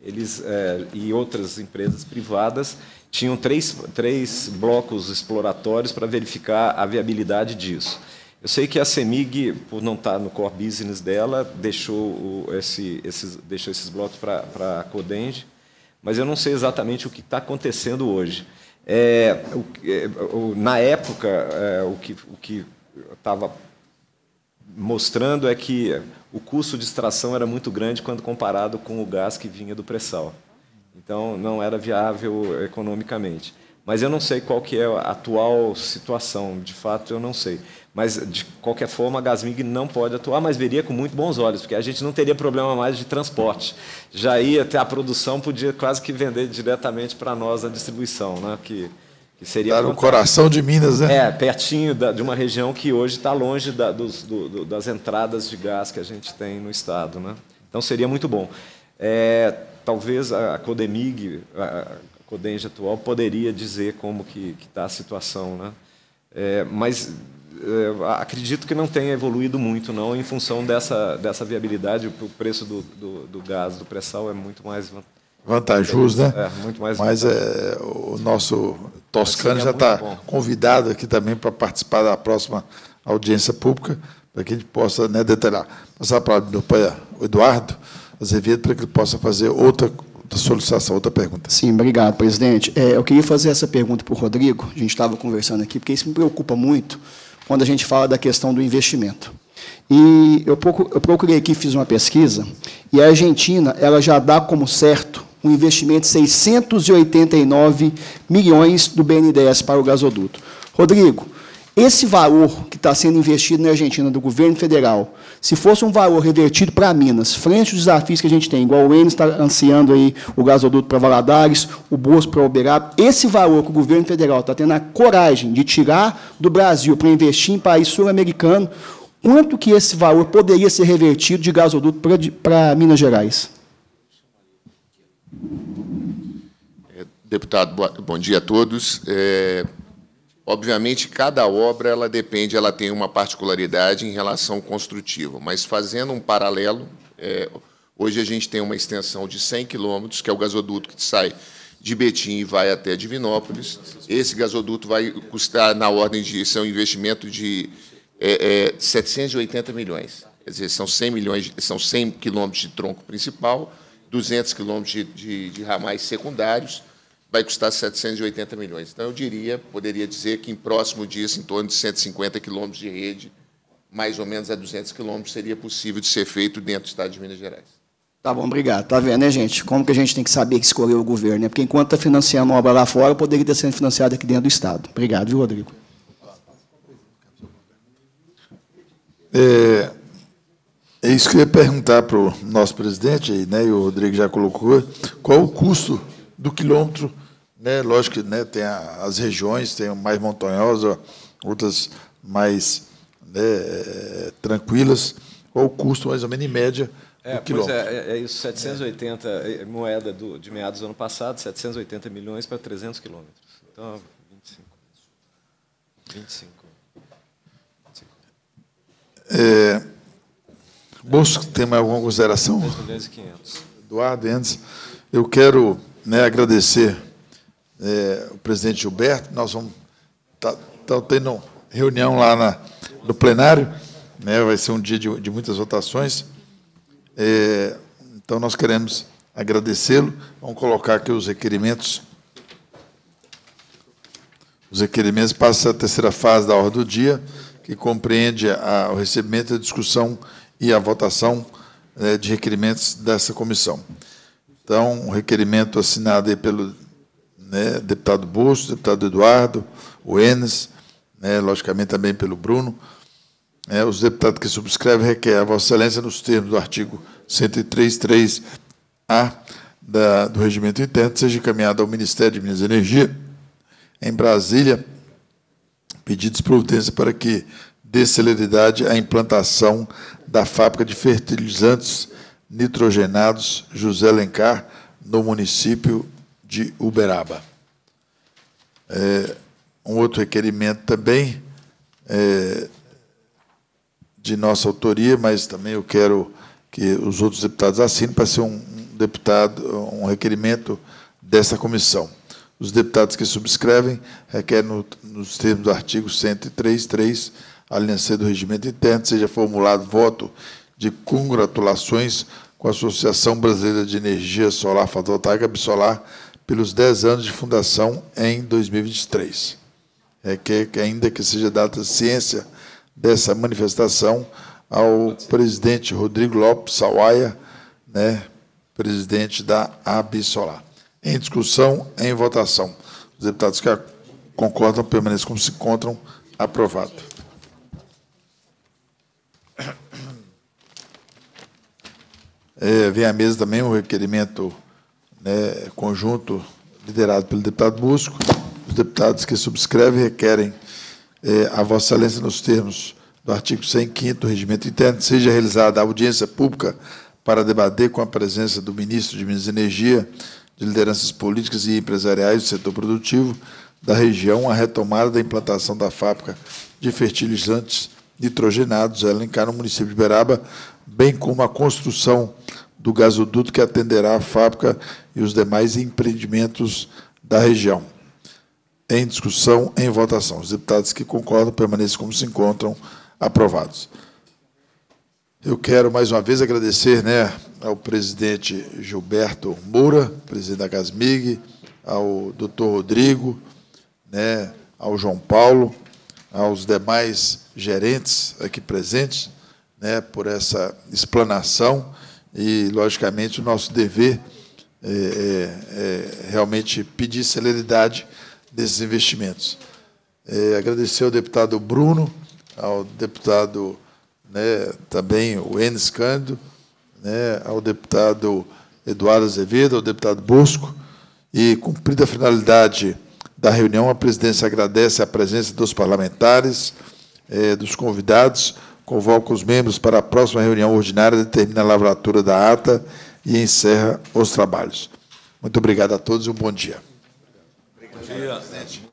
eles é, e outras empresas privadas tinham três, três blocos exploratórios para verificar a viabilidade disso. Eu sei que a Semig, por não estar no core business dela, deixou, o, esse, esses, deixou esses blocos para a Codenge, mas eu não sei exatamente o que está acontecendo hoje. É, o, é, o, na época, é, o que estava mostrando é que o custo de extração era muito grande quando comparado com o gás que vinha do pré-sal. Então, não era viável economicamente. Mas eu não sei qual que é a atual situação, de fato eu não sei. Mas, de qualquer forma, a Gasmig não pode atuar, mas veria com muito bons olhos, porque a gente não teria problema mais de transporte. Já ia até a produção, podia quase que vender diretamente para nós a distribuição, né? que que seria tá o coração de Minas, né? É, pertinho da, de uma região que hoje está longe da, dos, do, do, das entradas de gás que a gente tem no estado. Né? Então seria muito bom. É, talvez a Codemig, a Codenge atual, poderia dizer como que está a situação. Né? É, mas é, acredito que não tenha evoluído muito, não, em função dessa, dessa viabilidade. O preço do, do, do gás, do pré-sal, é muito mais vantajoso, né? É, muito mais Mas é, o nosso Toscano assim é já está convidado aqui também para participar da próxima audiência pública, para que a gente possa né, detalhar. Passar a palavra do pai Eduardo Azevedo, para que ele possa fazer outra solicitação, outra pergunta. Sim, obrigado, presidente. É, eu queria fazer essa pergunta para o Rodrigo, a gente estava conversando aqui, porque isso me preocupa muito quando a gente fala da questão do investimento. E eu procurei aqui, fiz uma pesquisa, e a Argentina ela já dá como certo um investimento de 689 milhões do BNDES para o gasoduto. Rodrigo, esse valor que está sendo investido na Argentina do governo federal, se fosse um valor revertido para Minas, frente aos desafios que a gente tem, igual o Enes está ansiando aí o gasoduto para Valadares, o Bosco para Uberaba, esse valor que o governo federal está tendo a coragem de tirar do Brasil para investir em país sul-americano, quanto que esse valor poderia ser revertido de gasoduto para Minas Gerais? É, deputado, bom dia a todos. É, obviamente, cada obra ela depende, ela tem uma particularidade em relação construtiva, mas fazendo um paralelo, é, hoje a gente tem uma extensão de 100 quilômetros, que é o gasoduto que sai de Betim e vai até Divinópolis. Esse gasoduto vai custar, na ordem de, isso é um investimento de é, 780 é, milhões. Quer dizer, são 100, milhões, são 100 quilômetros de tronco principal, 200 quilômetros de, de, ramais secundários, vai custar 780 milhões. Então, eu diria, poderia dizer que em próximo disso, assim, em torno de 150 quilômetros de rede, mais ou menos a 200 quilômetros, seria possível de ser feito dentro do Estado de Minas Gerais. Tá bom, obrigado. Tá vendo, né, gente? Como que a gente tem que saber que escolher o governo, né? Porque enquanto está financiando obra lá fora, poderia estar sendo financiado aqui dentro do Estado. Obrigado, viu, Rodrigo? É, é isso que eu ia perguntar para o nosso presidente, né, e o Rodrigo já colocou, qual o custo do quilômetro, né, lógico que né, tem as regiões, tem mais montanhoso, outras mais né, eh, tranquilas, qual o custo mais ou menos em média é, do quilômetro? É, é, é isso, 780, é, é. moeda do, de meados do ano passado, 780 milhões para 300 quilômetros. Então, 25. 25. 25. É... Bosco, tem mais alguma consideração? 10 milhões e 500. Eduardo Endes, eu quero né, agradecer é, o presidente Gilberto. Nós vamos estar tá, tá tendo reunião lá na, no plenário. Né, vai ser um dia de, de muitas votações. É, então, nós queremos agradecê-lo. Vamos colocar aqui os requerimentos. Os requerimentos passam à terceira fase da ordem do dia, que compreende a, o recebimento e a discussão e a votação é, de requerimentos dessa comissão. Então, um requerimento assinado pelo né, deputado Busto, deputado Eduardo, o Enes, né, logicamente também pelo Bruno. É, os deputados que subscrevem requer a Vossa Excelência, nos termos do artigo 103.3a do Regimento Interno, seja encaminhado ao Ministério de Minas e Energia, em Brasília, pedidos de providência para que dê celeridade à implantação da fábrica de fertilizantes nitrogenados José Lencar, no município de Uberaba. É, um outro requerimento também é, de nossa autoria, mas também eu quero que os outros deputados assinem para ser um deputado, um requerimento dessa comissão. Os deputados que subscrevem requerem, no, nos termos do artigo 103.3 aliança do regimento interno, seja formulado voto de congratulações com a Associação Brasileira de Energia Solar Fotovoltaica Absolar pelos 10 anos de fundação em 2023. É que, ainda que seja dada ciência dessa manifestação ao presidente Rodrigo Lopes Sawaia, né, presidente da Absolar. Em discussão, em votação. Os deputados que concordam permaneçam como se encontram. Aprovado. É, vem à mesa também um requerimento né, conjunto liderado pelo deputado Busco. Os deputados que subscrevem requerem é, a Vossa Excelência nos termos do artigo 105 do Regimento Interno, seja realizada audiência pública para debater com a presença do ministro de Minas e Energia, de lideranças políticas e empresariais do setor produtivo da região, a retomada da implantação da fábrica de fertilizantes nitrogenados a elencar no município de Beraba, bem como a construção do gasoduto que atenderá a fábrica e os demais empreendimentos da região. Em discussão, em votação. Os deputados que concordam permaneçam como se encontram, aprovados. Eu quero mais uma vez agradecer né, ao presidente Gilberto Moura, presidente da Gasmig ao doutor Rodrigo, né, ao João Paulo, aos demais gerentes aqui presentes, né, por essa explanação e, logicamente, o nosso dever é, é, é realmente pedir celeridade desses investimentos. É, agradecer ao deputado Bruno, ao deputado né, também o Enes Cândido, né, ao deputado Eduardo Azevedo, ao deputado Bosco, e, cumprida a finalidade da reunião, a presidência agradece a presença dos parlamentares, é, dos convidados, convoca os membros para a próxima reunião ordinária, determina a lavratura da ata e encerra os trabalhos. Muito obrigado a todos e um bom dia. Obrigado, presidente.